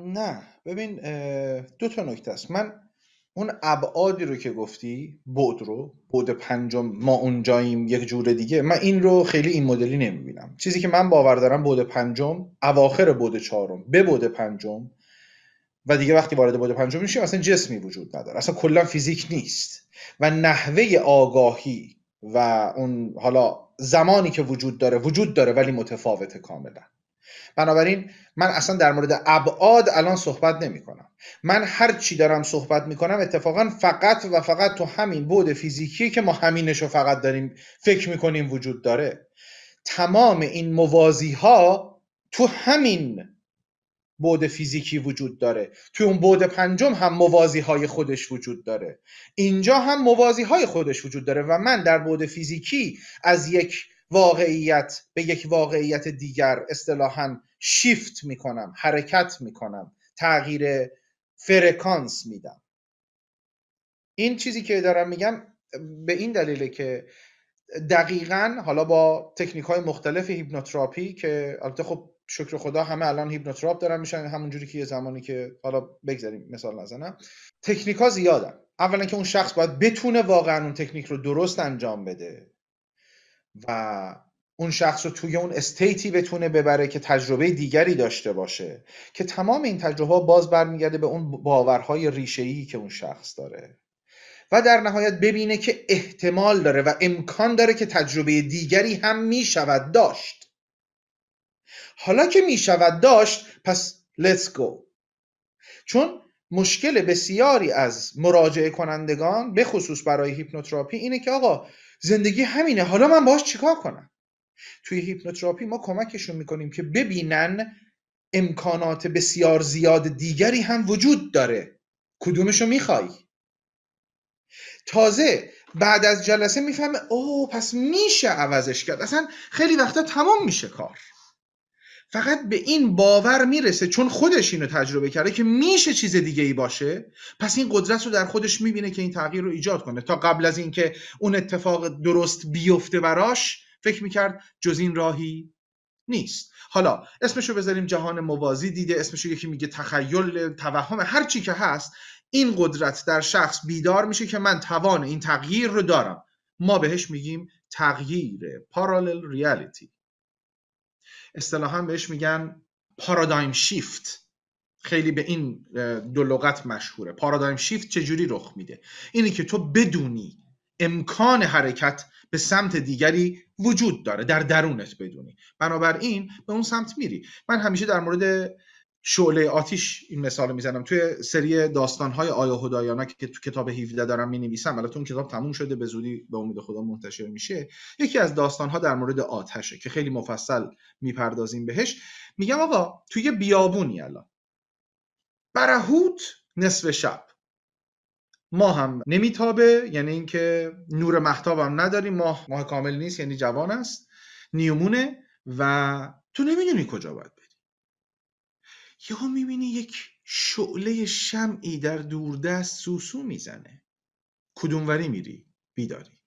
نه ببین دو تا نکته است من اون ابعادی رو که گفتی بود رو بود پنجم ما اونجاییم یک جور دیگه من این رو خیلی این مدلی نمیبینم چیزی که من باور دارم بود پنجم اواخر بود چهارم به بود پنجم و دیگه وقتی وارد بود پنجم میشیم اصلا جسمی وجود نداره اصلا کلا فیزیک نیست و نحوه آگاهی و اون حالا زمانی که وجود داره وجود داره ولی متفاوت کاملا بنابراین من اصلا در مورد ابعاد الان صحبت نمی کنم من هر چی دارم صحبت می کنم اتفاقا فقط و فقط تو همین بود فیزیکی که ما همینش رو فقط داریم فکر می کنیم وجود داره تمام این موازی ها تو همین بعد فیزیکی وجود داره توی اون بعد پنجم هم موازی های خودش وجود داره اینجا هم موازی های خودش وجود داره و من در بعد فیزیکی از یک واقعیت به یک واقعیت دیگر اصطلاحا شیفت میکنم حرکت میکنم تغییر فرکانس میدم این چیزی که دارم میگم به این دلیله که دقیقا حالا با تکنیک های مختلف هیپنوتراپی که البته خب شکر خدا همه الان هیپنوتراپ دارن میشن همونجوری که یه زمانی که حالا بگذاریم مثال نزنم تکنیک ها زیادن اولا که اون شخص باید بتونه واقعا اون تکنیک رو درست انجام بده و اون شخص رو توی اون استیتی بتونه ببره که تجربه دیگری داشته باشه که تمام این تجربه ها باز برمیگرده به اون باورهای ریشه‌ای که اون شخص داره و در نهایت ببینه که احتمال داره و امکان داره که تجربه دیگری هم میشود داشت حالا که میشود داشت پس let's go چون مشکل بسیاری از مراجعه کنندگان به خصوص برای هیپنوتراپی اینه که آقا زندگی همینه حالا من باش چیکار کنم توی هیپنوتراپی ما کمکشون میکنیم که ببینن امکانات بسیار زیاد دیگری هم وجود داره کدومشو میخوای تازه بعد از جلسه میفهمه اوه پس میشه عوضش کرد اصلا خیلی وقتا تمام میشه کار فقط به این باور میرسه چون خودش اینو تجربه کرده که میشه چیز دیگه ای باشه پس این قدرت رو در خودش میبینه که این تغییر رو ایجاد کنه تا قبل از اینکه اون اتفاق درست بیفته براش فکر میکرد جز این راهی نیست حالا اسمش رو بذاریم جهان موازی دیده اسمش یکی میگه تخیل توهم هر چی که هست این قدرت در شخص بیدار میشه که من توان این تغییر رو دارم ما بهش میگیم تغییر پارالل ریالیتی اصطلاحا بهش میگن پارادایم شیفت خیلی به این دو لغت مشهوره پارادایم شیفت چجوری رخ میده اینه که تو بدونی امکان حرکت به سمت دیگری وجود داره در درونت بدونی بنابراین به اون سمت میری من همیشه در مورد شعله آتیش این مثال میزنم توی سری های آیا هدایانا که تو کتاب 17 دارم ولی تو اون کتاب تموم شده به زودی به امید خدا منتشر میشه یکی از ها در مورد آتشه که خیلی مفصل میپردازیم بهش میگم آقا توی بیابونی الان برهوت نصف شب ما هم نمیتابه یعنی اینکه نور محتاب هم نداریم ماه ماه کامل نیست یعنی جوان است نیومونه و تو نمیدونی کجا باید یهو میبینی یک شعله شمعی در دوردست سوسو میزنه کدوموری میری بیداری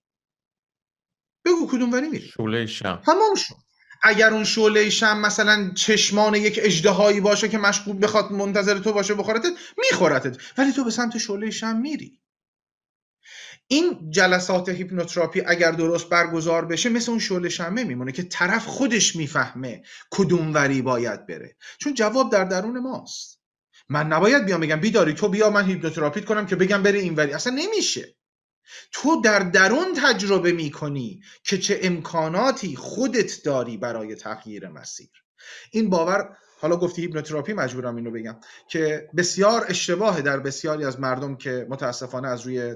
بگو کدوموری میری شعله شم تمام شد اگر اون شعله شم مثلا چشمان یک اجدهایی باشه که مشغول بخواد منتظر تو باشه بخورتت میخورتت ولی تو به سمت شعله شم میری این جلسات هیپنوتراپی اگر درست برگزار بشه مثل اون شعله شمه میمونه که طرف خودش میفهمه کدوم وری باید بره چون جواب در درون ماست من نباید بیام بگم بیداری تو بیا من هیپنوتراپیت کنم که بگم بره این وری اصلا نمیشه تو در درون تجربه میکنی که چه امکاناتی خودت داری برای تغییر مسیر این باور حالا گفتی هیپنوتراپی مجبورم اینو بگم که بسیار اشتباهه در بسیاری از مردم که متاسفانه از روی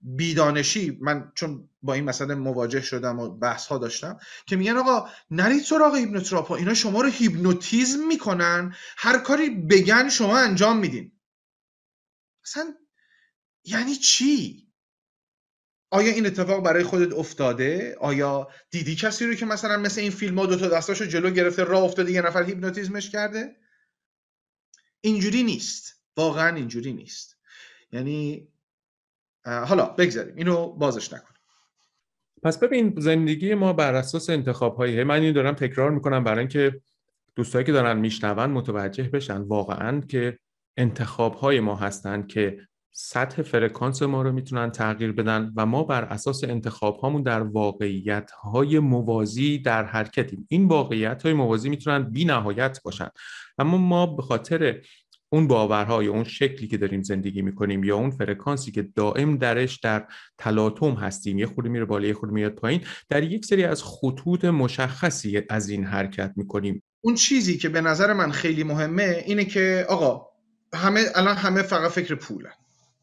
بیدانشی من چون با این مسئله مواجه شدم و بحث ها داشتم که میگن آقا نرید سراغ هیپنوتراپا اینا شما رو هیپنوتیزم میکنن هر کاری بگن شما انجام میدین اصلا یعنی چی آیا این اتفاق برای خودت افتاده آیا دیدی کسی رو که مثلا مثل این فیلم ها دوتا دستاشو جلو گرفته راه افتاده یه نفر هیپنوتیزمش کرده اینجوری نیست واقعا اینجوری نیست یعنی حالا بگذاریم اینو بازش نکنیم پس ببین زندگی ما بر اساس انتخاب من این دارم تکرار میکنم برای اینکه دوستایی که دارن میشنون متوجه بشن واقعا که انتخاب های ما هستند که سطح فرکانس ما رو میتونن تغییر بدن و ما بر اساس انتخاب هامون در واقعیت های موازی در حرکتیم این واقعیت های موازی میتونن بی نهایت باشن اما ما به خاطر اون باورها یا اون شکلی که داریم زندگی میکنیم یا اون فرکانسی که دائم درش در تلاطم هستیم یه خورده میره بالا یه خورده میاد پایین در یک سری از خطوط مشخصی از این حرکت میکنیم اون چیزی که به نظر من خیلی مهمه اینه که آقا همه الان همه فقط فکر پولن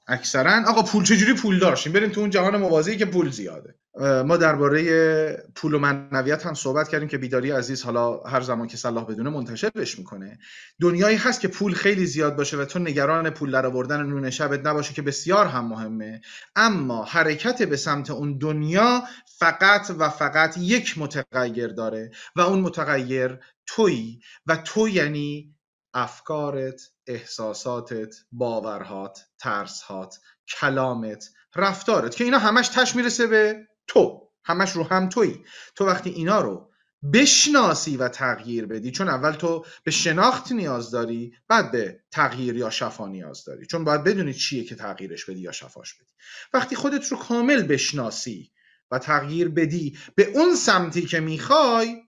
اکثرا آقا پول چجوری پول داشتیم بریم تو اون جهان موازی که پول زیاده ما درباره پول و معنویت هم صحبت کردیم که بیداری عزیز حالا هر زمان که صلاح بدونه منتشرش میکنه دنیایی هست که پول خیلی زیاد باشه و تو نگران پول در آوردن نون شبت نباشه که بسیار هم مهمه اما حرکت به سمت اون دنیا فقط و فقط یک متغیر داره و اون متغیر تویی و تو یعنی افکارت احساساتت باورهات ترسهات کلامت رفتارت که اینا همش تش میرسه به تو همش رو هم تویی تو وقتی اینا رو بشناسی و تغییر بدی چون اول تو به شناخت نیاز داری بعد به تغییر یا شفا نیاز داری چون باید بدونی چیه که تغییرش بدی یا شفاش بدی وقتی خودت رو کامل بشناسی و تغییر بدی به اون سمتی که میخوای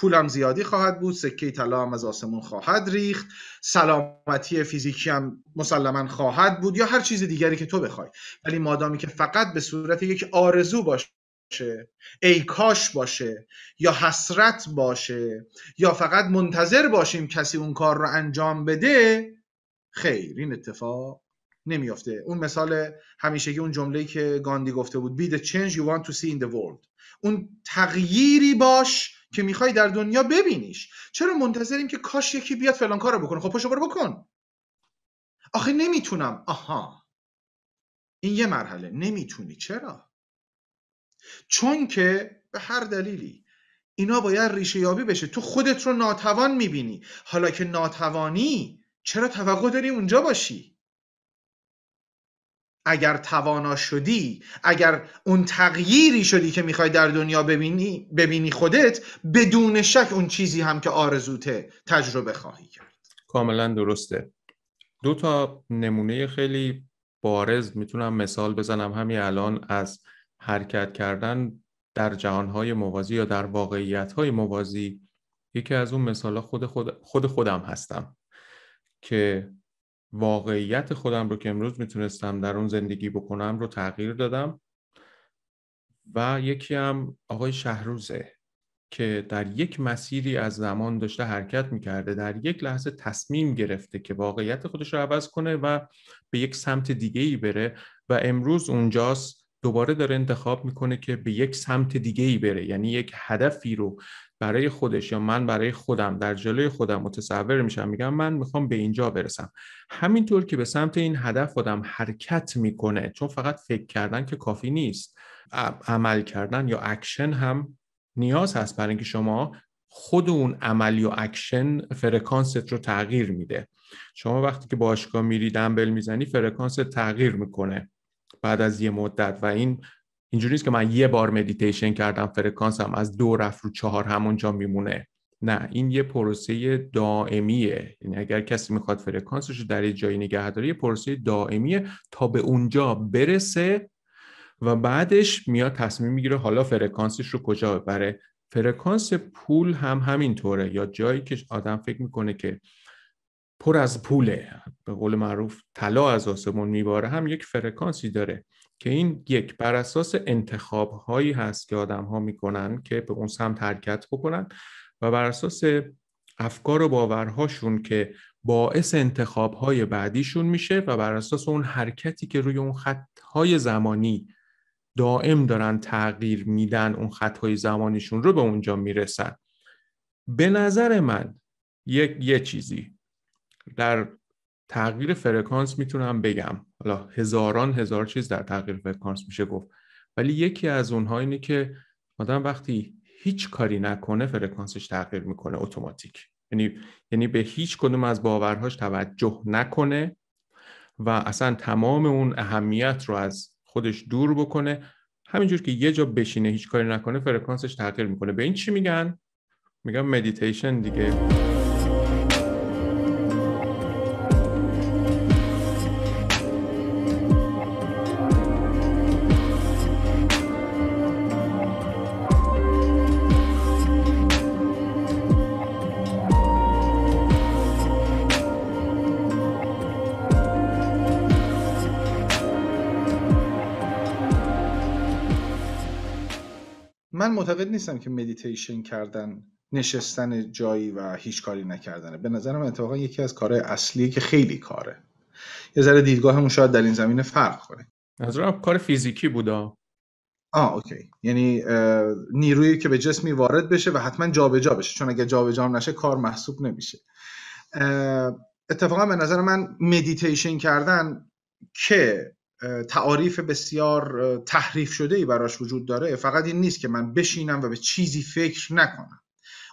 پولم زیادی خواهد بود سکه طلا هم از آسمون خواهد ریخت سلامتی فیزیکی هم مسلما خواهد بود یا هر چیز دیگری که تو بخوای ولی مادامی که فقط به صورت یک آرزو باشه ای کاش باشه یا حسرت باشه یا فقط منتظر باشیم کسی اون کار رو انجام بده خیر این اتفاق نمیافته اون مثال همیشگی اون جمله‌ای که گاندی گفته بود be the change you want to see in the world اون تغییری باش که میخوای در دنیا ببینیش چرا منتظریم که کاش یکی بیاد فلان کارو بکنه خب پشو برو بکن آخه نمیتونم آها این یه مرحله نمیتونی چرا چون که به هر دلیلی اینا باید ریشه یابی بشه تو خودت رو ناتوان میبینی حالا که ناتوانی چرا توقع داری اونجا باشی اگر توانا شدی اگر اون تغییری شدی که میخوای در دنیا ببینی, ببینی خودت بدون شک اون چیزی هم که آرزوته تجربه خواهی کرد کاملا درسته دو تا نمونه خیلی بارز میتونم مثال بزنم همین الان از حرکت کردن در جهانهای موازی یا در واقعیتهای موازی یکی از اون مثال خود خودم هستم که واقعیت خودم رو که امروز میتونستم در اون زندگی بکنم رو تغییر دادم و یکی هم آقای شهروزه که در یک مسیری از زمان داشته حرکت میکرده در یک لحظه تصمیم گرفته که واقعیت خودش رو عوض کنه و به یک سمت دیگه ای بره و امروز اونجاست دوباره داره انتخاب میکنه که به یک سمت دیگه ای بره یعنی یک هدفی رو برای خودش یا من برای خودم در جلوی خودم متصور میشم میگم من میخوام به اینجا برسم همینطور که به سمت این هدف خودم حرکت میکنه چون فقط فکر کردن که کافی نیست عمل کردن یا اکشن هم نیاز هست برای اینکه شما خود اون عمل یا اکشن فرکانست رو تغییر میده شما وقتی که باشگاه میری دنبل میزنی فرکانست تغییر میکنه بعد از یه مدت و این اینجوری که من یه بار مدیتیشن کردم فرکانسم از دو رفت رو چهار همونجا میمونه نه این یه پروسه دائمیه یعنی اگر کسی میخواد فرکانسش رو در یه جایی نگه داره یه پروسه دائمیه تا به اونجا برسه و بعدش میاد تصمیم میگیره حالا فرکانسش رو کجا ببره فرکانس پول هم همینطوره یا جایی که آدم فکر میکنه که پر از پوله به قول معروف طلا از آسمون میباره هم یک فرکانسی داره که این یک بر اساس انتخاب هایی هست که آدم ها میکنن که به اون سمت حرکت بکنن و بر اساس افکار و باورهاشون که باعث انتخاب های بعدیشون میشه و بر اساس اون حرکتی که روی اون خط های زمانی دائم دارن تغییر میدن اون خط های زمانیشون رو به اونجا میرسن به نظر من یک یه چیزی در تغییر فرکانس میتونم بگم حالا هزاران هزار چیز در تغییر فرکانس میشه گفت ولی یکی از اونها اینه که آدم وقتی هیچ کاری نکنه فرکانسش تغییر میکنه اتوماتیک یعنی یعنی به هیچ کدوم از باورهاش توجه نکنه و اصلا تمام اون اهمیت رو از خودش دور بکنه همینجور که یه جا بشینه هیچ کاری نکنه فرکانسش تغییر میکنه به این چی میگن میگن مدیتیشن دیگه من معتقد نیستم که مدیتیشن کردن نشستن جایی و هیچ کاری نکردنه به نظرم اتفاقا یکی از کارهای اصلی که خیلی کاره یه ذره دیدگاهمون شاید در این زمینه فرق کنه نظرم کار فیزیکی بودا آه اوکی یعنی نیرویی که به جسمی وارد بشه و حتما جابجا جا بشه چون اگه جابجا نشه کار محسوب نمیشه اتفاقا به نظر من مدیتیشن کردن که تعاریف بسیار تحریف شده ای براش وجود داره فقط این نیست که من بشینم و به چیزی فکر نکنم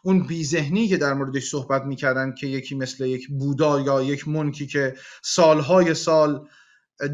اون بیذهنی که در موردش صحبت میکردن که یکی مثل یک بودا یا یک منکی که سالهای سال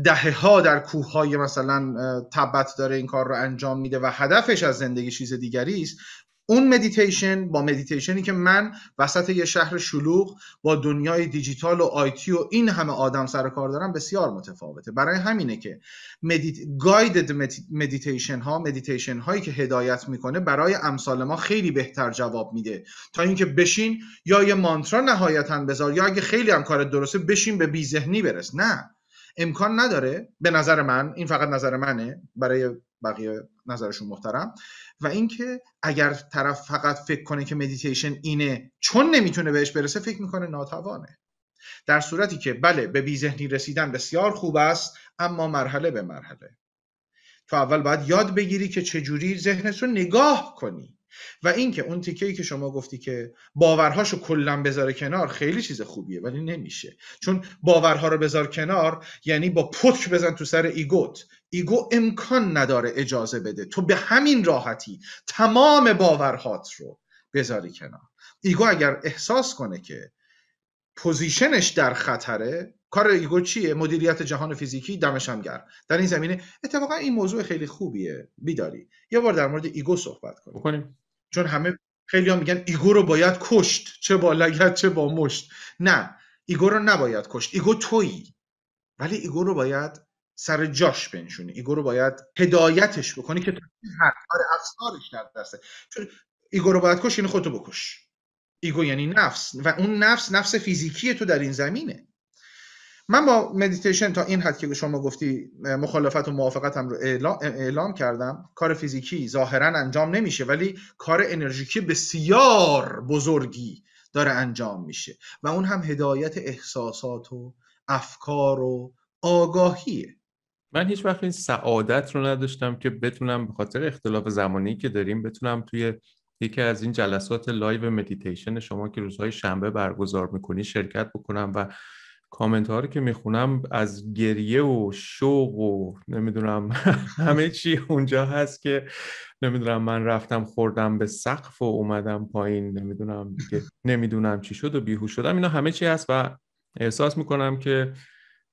دهه ها در کوه های مثلا تبت داره این کار رو انجام میده و هدفش از زندگی چیز دیگری است اون مدیتیشن با مدیتیشنی که من وسط یه شهر شلوغ با دنیای دیجیتال و آیتی و این همه آدم سر کار دارم بسیار متفاوته برای همینه که مدیت... گایدد مدیتیشن ها مدیتیشن هایی که هدایت میکنه برای امثال ما خیلی بهتر جواب میده تا اینکه بشین یا یه مانترا نهایتا بذار یا اگه خیلی هم کارت درسته بشین به بی ذهنی برس نه امکان نداره به نظر من این فقط نظر منه برای بقیه نظرشون محترم و اینکه اگر طرف فقط فکر کنه که مدیتیشن اینه چون نمیتونه بهش برسه فکر میکنه ناتوانه در صورتی که بله به بی ذهنی رسیدن بسیار خوب است اما مرحله به مرحله تو اول باید یاد بگیری که چجوری ذهنت رو نگاه کنی و اینکه اون ای که شما گفتی که باورهاشو کلا بذاره کنار خیلی چیز خوبیه ولی نمیشه چون باورها رو بذار کنار یعنی با پتک بزن تو سر ایگوت ایگو امکان نداره اجازه بده تو به همین راحتی تمام باورهات رو بذاری کنار ایگو اگر احساس کنه که پوزیشنش در خطره کار ایگو چیه مدیریت جهان فیزیکی دمش هم گرم در این زمینه اتفاقا این موضوع خیلی خوبیه بیداری یه بار در مورد ایگو صحبت کنیم بکنیم چون همه خیلی میگن ایگو رو باید کشت چه با لگت چه با مشت نه ایگو رو نباید کشت ایگو تویی ولی ایگو رو باید سر جاش بنشونی ایگو رو باید هدایتش بکنی که هر آره، افسارش در دسته چون ایگو رو باید کش یعنی خودتو بکش ایگو یعنی نفس و اون نفس نفس فیزیکی تو در این زمینه من با مدیتیشن تا این حد که شما گفتی مخالفت و موافقتم رو اعلام, اعلام کردم کار فیزیکی ظاهرا انجام نمیشه ولی کار انرژیکی بسیار بزرگی داره انجام میشه و اون هم هدایت احساسات و افکار و آگاهیه من هیچ وقت این سعادت رو نداشتم که بتونم به خاطر اختلاف زمانی که داریم بتونم توی یکی از این جلسات لایو مدیتیشن شما که روزهای شنبه برگزار میکنی شرکت بکنم و کامنت ها رو که میخونم از گریه و شوق و نمیدونم همه چی اونجا هست که نمیدونم من رفتم خوردم به سقف و اومدم پایین نمیدونم که نمیدونم چی شد و بیهوش شدم اینا همه چی هست و احساس میکنم که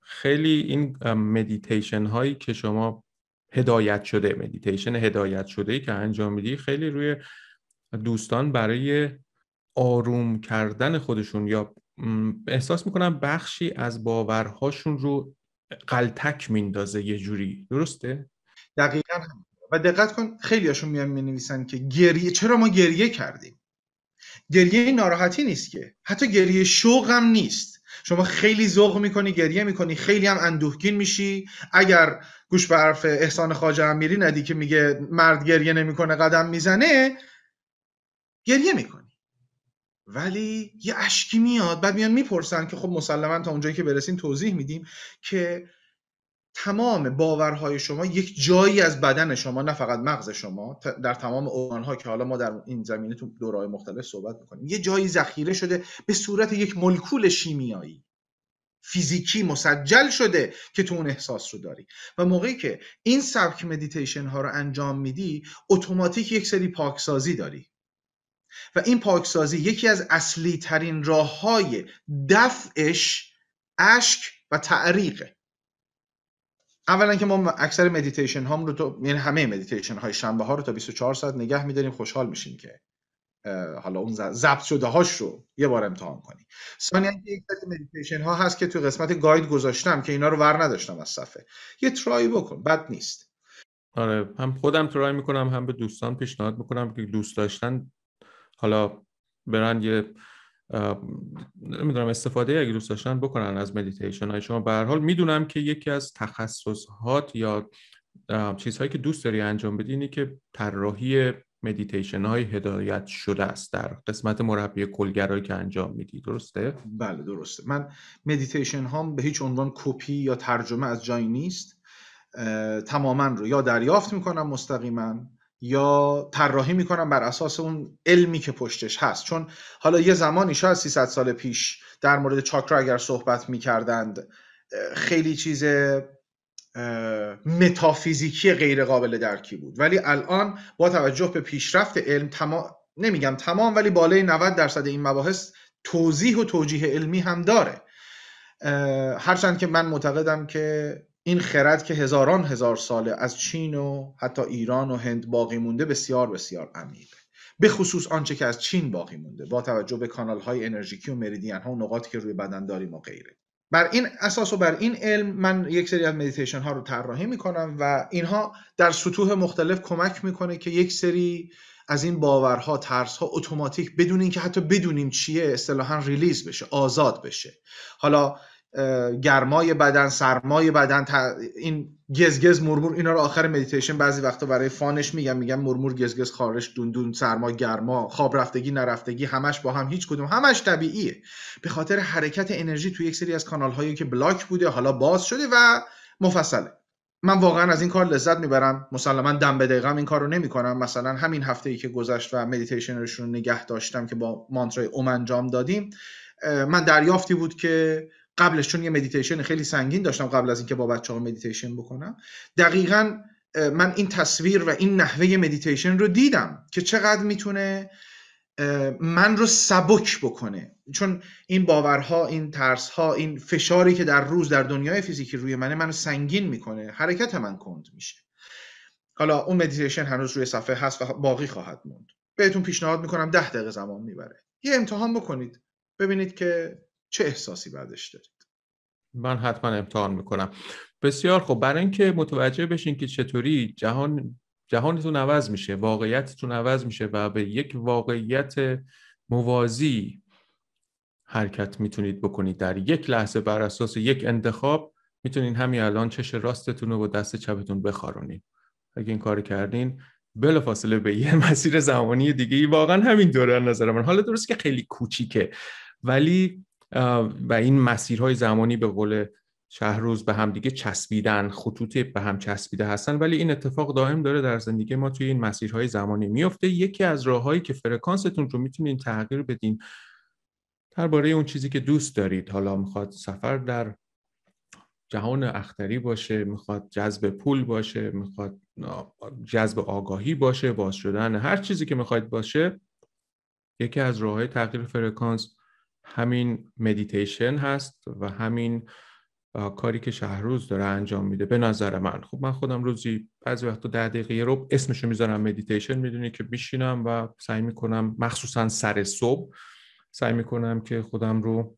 خیلی این مدیتیشن هایی که شما هدایت شده مدیتیشن هدایت شده ای که انجام میدی خیلی روی دوستان برای آروم کردن خودشون یا احساس میکنم بخشی از باورهاشون رو قلتک میندازه یه جوری درسته؟ دقیقا هم. و دقت کن خیلی هاشون میان نویسن که گریه چرا ما گریه کردیم گریه ناراحتی نیست که حتی گریه شوق هم نیست شما خیلی ذوق میکنی گریه میکنی خیلی هم اندوهگین میشی اگر گوش به حرف احسان خواجه میری ندی که میگه مرد گریه نمیکنه قدم میزنه گریه میکنی ولی یه اشکی میاد بعد میان میپرسن که خب مسلما تا اونجایی که برسیم توضیح میدیم که تمام باورهای شما یک جایی از بدن شما نه فقط مغز شما در تمام ارگانها که حالا ما در این زمینه تو دورهای مختلف صحبت میکنیم یه جایی ذخیره شده به صورت یک ملکول شیمیایی فیزیکی مسجل شده که تو اون احساس رو داری و موقعی که این سبک مدیتیشن ها رو انجام میدی اتوماتیک یک سری پاکسازی داری و این پاکسازی یکی از اصلی ترین راه های دفعش اشک و تعریقه اولا که ما اکثر مدیتیشن هم رو تو یعنی همه مدیتیشن های شنبه ها رو تا 24 ساعت نگه میداریم خوشحال میشیم که حالا اون ضبط شده هاش رو یه بار امتحان کنی ثانیا یک سری مدیتیشن ها هست که تو قسمت گاید گذاشتم که اینا رو ور نداشتم از صفحه یه ترای بکن بد نیست آره هم خودم ترای میکنم هم به دوستان پیشنهاد میکنم که دوست داشتن حالا برن یه نمیدونم استفاده اگه دوست داشتن بکنن از مدیتیشن های شما به هر حال میدونم که یکی از تخصصات یا چیزهایی که دوست داری انجام بدی اینه که طراحی مدیتیشن های هدایت شده است در قسمت مربی کلگرایی که انجام میدی درسته بله درسته من مدیتیشن ها به هیچ عنوان کپی یا ترجمه از جایی نیست تماما رو یا دریافت میکنم مستقیما یا طراحی میکنم بر اساس اون علمی که پشتش هست چون حالا یه زمانی شاید 300 سال پیش در مورد چاکرا اگر صحبت میکردند خیلی چیز متافیزیکی غیر قابل درکی بود ولی الان با توجه به پیشرفت علم تمام نمیگم تمام ولی بالای 90 درصد این مباحث توضیح و توجیه علمی هم داره هرچند که من معتقدم که این خرد که هزاران هزار ساله از چین و حتی ایران و هند باقی مونده بسیار بسیار عمیق به خصوص آنچه که از چین باقی مونده با توجه به کانال های انرژیکی و مریدین ها و نقاطی که روی بدن داریم و غیره بر این اساس و بر این علم من یک سری از مدیتیشن ها رو طراحی میکنم و اینها در سطوح مختلف کمک میکنه که یک سری از این باورها ترس ها اتوماتیک بدون اینکه حتی بدونیم چیه اصطلاحا ریلیز بشه آزاد بشه حالا گرمای بدن سرمای بدن این گزگز مرمور اینا رو آخر مدیتیشن بعضی وقتا برای فانش میگم میگم مرمور گزگز خارش دوندون سرما گرما خواب رفتگی نرفتگی همش با هم هیچ کدوم همش طبیعیه به خاطر حرکت انرژی توی یک سری از کانال هایی که بلاک بوده حالا باز شده و مفصله من واقعا از این کار لذت میبرم مسلما دم به دقیقم این کار رو نمیکنم مثلا همین هفته ای که گذشت و مدیتیشنشون نگه داشتم که با مانترای اوم انجام دادیم من دریافتی بود که قبلش چون یه مدیتیشن خیلی سنگین داشتم قبل از اینکه با بچه ها مدیتیشن بکنم دقیقا من این تصویر و این نحوه مدیتیشن رو دیدم که چقدر میتونه من رو سبک بکنه چون این باورها این ترسها این فشاری که در روز در دنیای فیزیکی روی منه منو سنگین میکنه حرکت من کند میشه حالا اون مدیتیشن هنوز روی صفحه هست و باقی خواهد موند بهتون پیشنهاد میکنم ده دقیقه زمان میبره یه امتحان بکنید ببینید که چه احساسی بعدش دارید من حتما امتحان میکنم بسیار خب برای اینکه متوجه بشین که چطوری جهان جهانتون عوض میشه واقعیتتون عوض میشه و به یک واقعیت موازی حرکت میتونید بکنید در یک لحظه بر اساس یک انتخاب میتونین همین الان چش راستتون رو با دست چپتون بخارونید اگه این کار کردین فاصله به یه مسیر زمانی دیگه ای واقعا همین دوره نظر من حالا درست که خیلی کوچیکه ولی و این مسیرهای زمانی به قول روز به هم دیگه چسبیدن خطوط به هم چسبیده هستن ولی این اتفاق دائم داره در زندگی ما توی این مسیرهای زمانی میفته یکی از راههایی که فرکانستون رو میتونین تغییر بدین درباره اون چیزی که دوست دارید حالا میخواد سفر در جهان اختری باشه میخواد جذب پول باشه میخواد جذب آگاهی باشه باز شدن هر چیزی که میخواید باشه یکی از راههای تغییر فرکانس همین مدیتیشن هست و همین کاری که شهروز داره انجام میده به نظر من خب من خودم روزی بعضی وقتا ده دقیقه رو اسمشو میذارم مدیتیشن میدونی که میشینم و سعی میکنم مخصوصا سر صبح سعی میکنم که خودم رو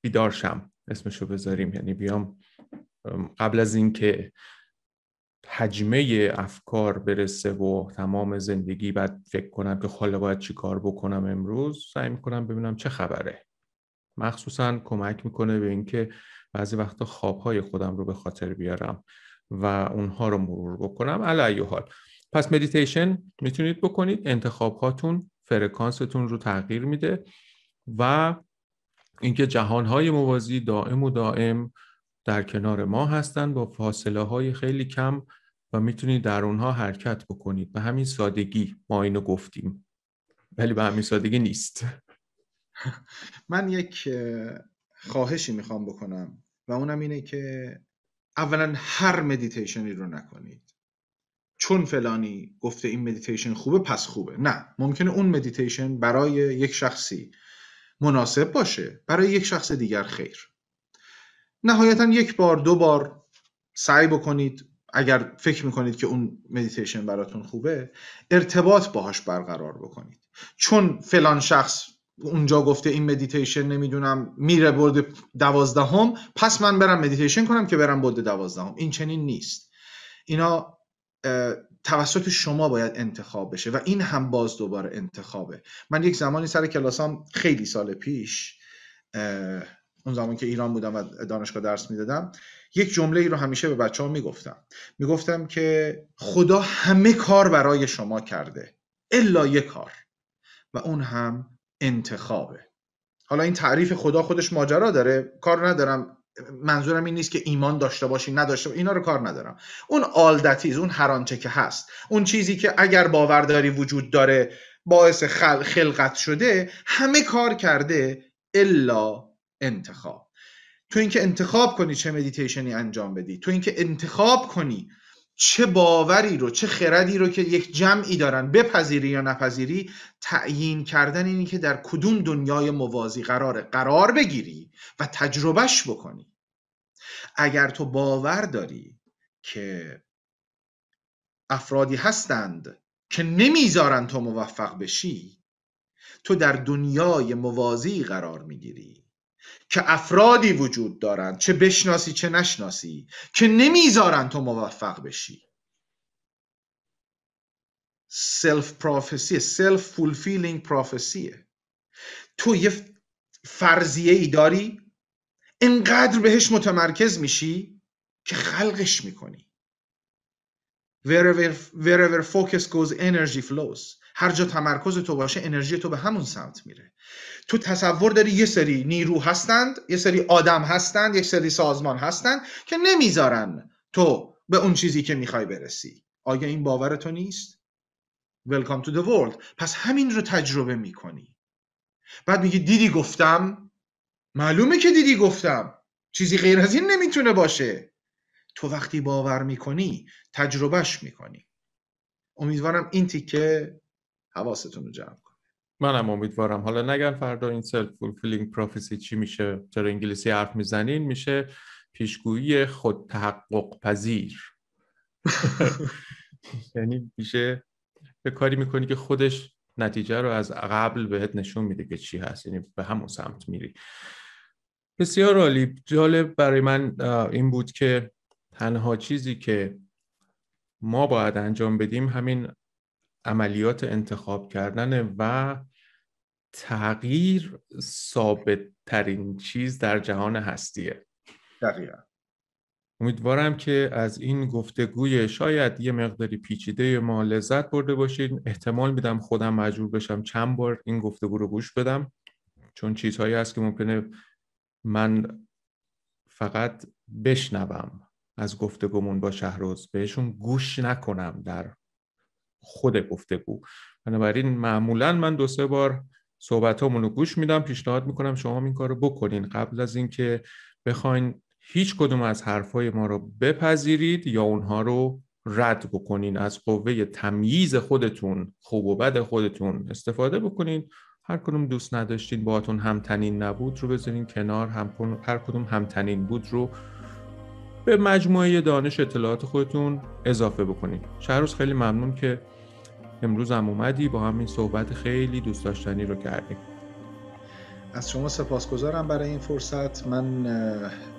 بیدار شم اسمشو بذاریم یعنی بیام قبل از اینکه حجمه افکار برسه و تمام زندگی بعد فکر کنم که حالا باید چی کار بکنم امروز سعی میکنم ببینم چه خبره مخصوصا کمک میکنه به اینکه بعضی وقتا خوابهای خودم رو به خاطر بیارم و اونها رو مرور بکنم علی حال پس مدیتیشن میتونید بکنید انتخاب هاتون فرکانستون رو تغییر میده و اینکه جهان های موازی دائم و دائم در کنار ما هستند با فاصله های خیلی کم و میتونید در اونها حرکت بکنید به همین سادگی ما اینو گفتیم ولی به همین سادگی نیست من یک خواهشی میخوام بکنم و اونم اینه که اولا هر مدیتیشنی رو نکنید چون فلانی گفته این مدیتیشن خوبه پس خوبه نه ممکنه اون مدیتیشن برای یک شخصی مناسب باشه برای یک شخص دیگر خیر نهایتا یک بار دو بار سعی بکنید اگر فکر میکنید که اون مدیتیشن براتون خوبه ارتباط باهاش برقرار بکنید چون فلان شخص اونجا گفته این مدیتیشن نمیدونم میره برد دوازدهم پس من برم مدیتیشن کنم که برم برد دوازدهم این چنین نیست اینا توسط شما باید انتخاب بشه و این هم باز دوباره انتخابه من یک زمانی سر کلاسام خیلی سال پیش اون زمان که ایران بودم و دانشگاه درس میدادم یک جمله ای رو همیشه به بچه ها میگفتم میگفتم که خدا همه کار برای شما کرده الا یک کار و اون هم انتخابه حالا این تعریف خدا خودش ماجرا داره کار ندارم منظورم این نیست که ایمان داشته باشی نداشته باشی اینا رو کار ندارم اون آلدتیز اون هر که هست اون چیزی که اگر باورداری وجود داره باعث خلقت شده همه کار کرده الا انتخاب تو اینکه انتخاب کنی چه مدیتیشنی انجام بدی تو اینکه انتخاب کنی چه باوری رو چه خردی رو که یک جمعی دارن بپذیری یا نپذیری تعیین کردن اینی که در کدوم دنیای موازی قراره قرار بگیری و تجربهش بکنی اگر تو باور داری که افرادی هستند که نمیذارن تو موفق بشی تو در دنیای موازی قرار میگیری که افرادی وجود دارند چه بشناسی چه نشناسی که نمیذارن تو موفق بشی سلف پروفسی سلف فولفیلینگ پروفسیه تو یه فرضیه ای داری انقدر بهش متمرکز میشی که خلقش میکنی wherever, wherever focus goes energy flows هر جا تمرکز تو باشه انرژی تو به همون سمت میره تو تصور داری یه سری نیرو هستند یه سری آدم هستند یه سری سازمان هستند که نمیذارن تو به اون چیزی که میخوای برسی آیا این باور تو نیست Welcome to the world پس همین رو تجربه میکنی بعد میگی دیدی گفتم معلومه که دیدی گفتم چیزی غیر از این نمیتونه باشه تو وقتی باور میکنی تجربهش میکنی امیدوارم این تیکه حواستون رو جمع کنید منم امیدوارم حالا نگن فردا این سلف فولفیلینگ پروفسی چی میشه چرا انگلیسی حرف میزنین میشه پیشگویی خود تحقق پذیر یعنی میشه به کاری میکنی که خودش نتیجه رو از قبل بهت نشون میده که چی هست یعنی به همون سمت میری بسیار عالی جالب برای من این بود که تنها چیزی که ما باید انجام بدیم همین عملیات انتخاب کردن و تغییر ثابت ترین چیز در جهان هستیه دقیقا امیدوارم که از این گفتگوی شاید یه مقداری پیچیده ما لذت برده باشید. احتمال میدم خودم مجبور بشم چند بار این گفتگو رو گوش بدم چون چیزهایی هست که ممکنه من فقط بشنوم از گفتگومون با شهروز بهشون گوش نکنم در خود گفتگو بنابراین معمولا من دو سه بار صحبت رو گوش میدم پیشنهاد میکنم شما این کار رو بکنین قبل از اینکه بخواین هیچ کدوم از حرفای ما رو بپذیرید یا اونها رو رد بکنین از قوه تمییز خودتون خوب و بد خودتون استفاده بکنین هر کدوم دوست نداشتین باهاتون همتنین نبود رو بذارین کنار هم... هر کدوم همتنین بود رو به مجموعه دانش اطلاعات خودتون اضافه بکنین شهروز خیلی ممنون که امروز هم اومدی با همین صحبت خیلی دوست داشتنی رو کردیم از شما سپاسگزارم برای این فرصت من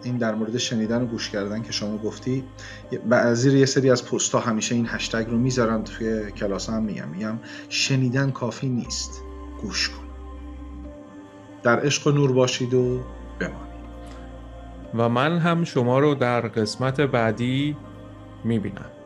این در مورد شنیدن و گوش کردن که شما گفتی و زیر یه سری از پستا همیشه این هشتگ رو میذارم توی کلاس هم میگم میگم شنیدن کافی نیست گوش کن در عشق و نور باشید و بمانید و من هم شما رو در قسمت بعدی میبینم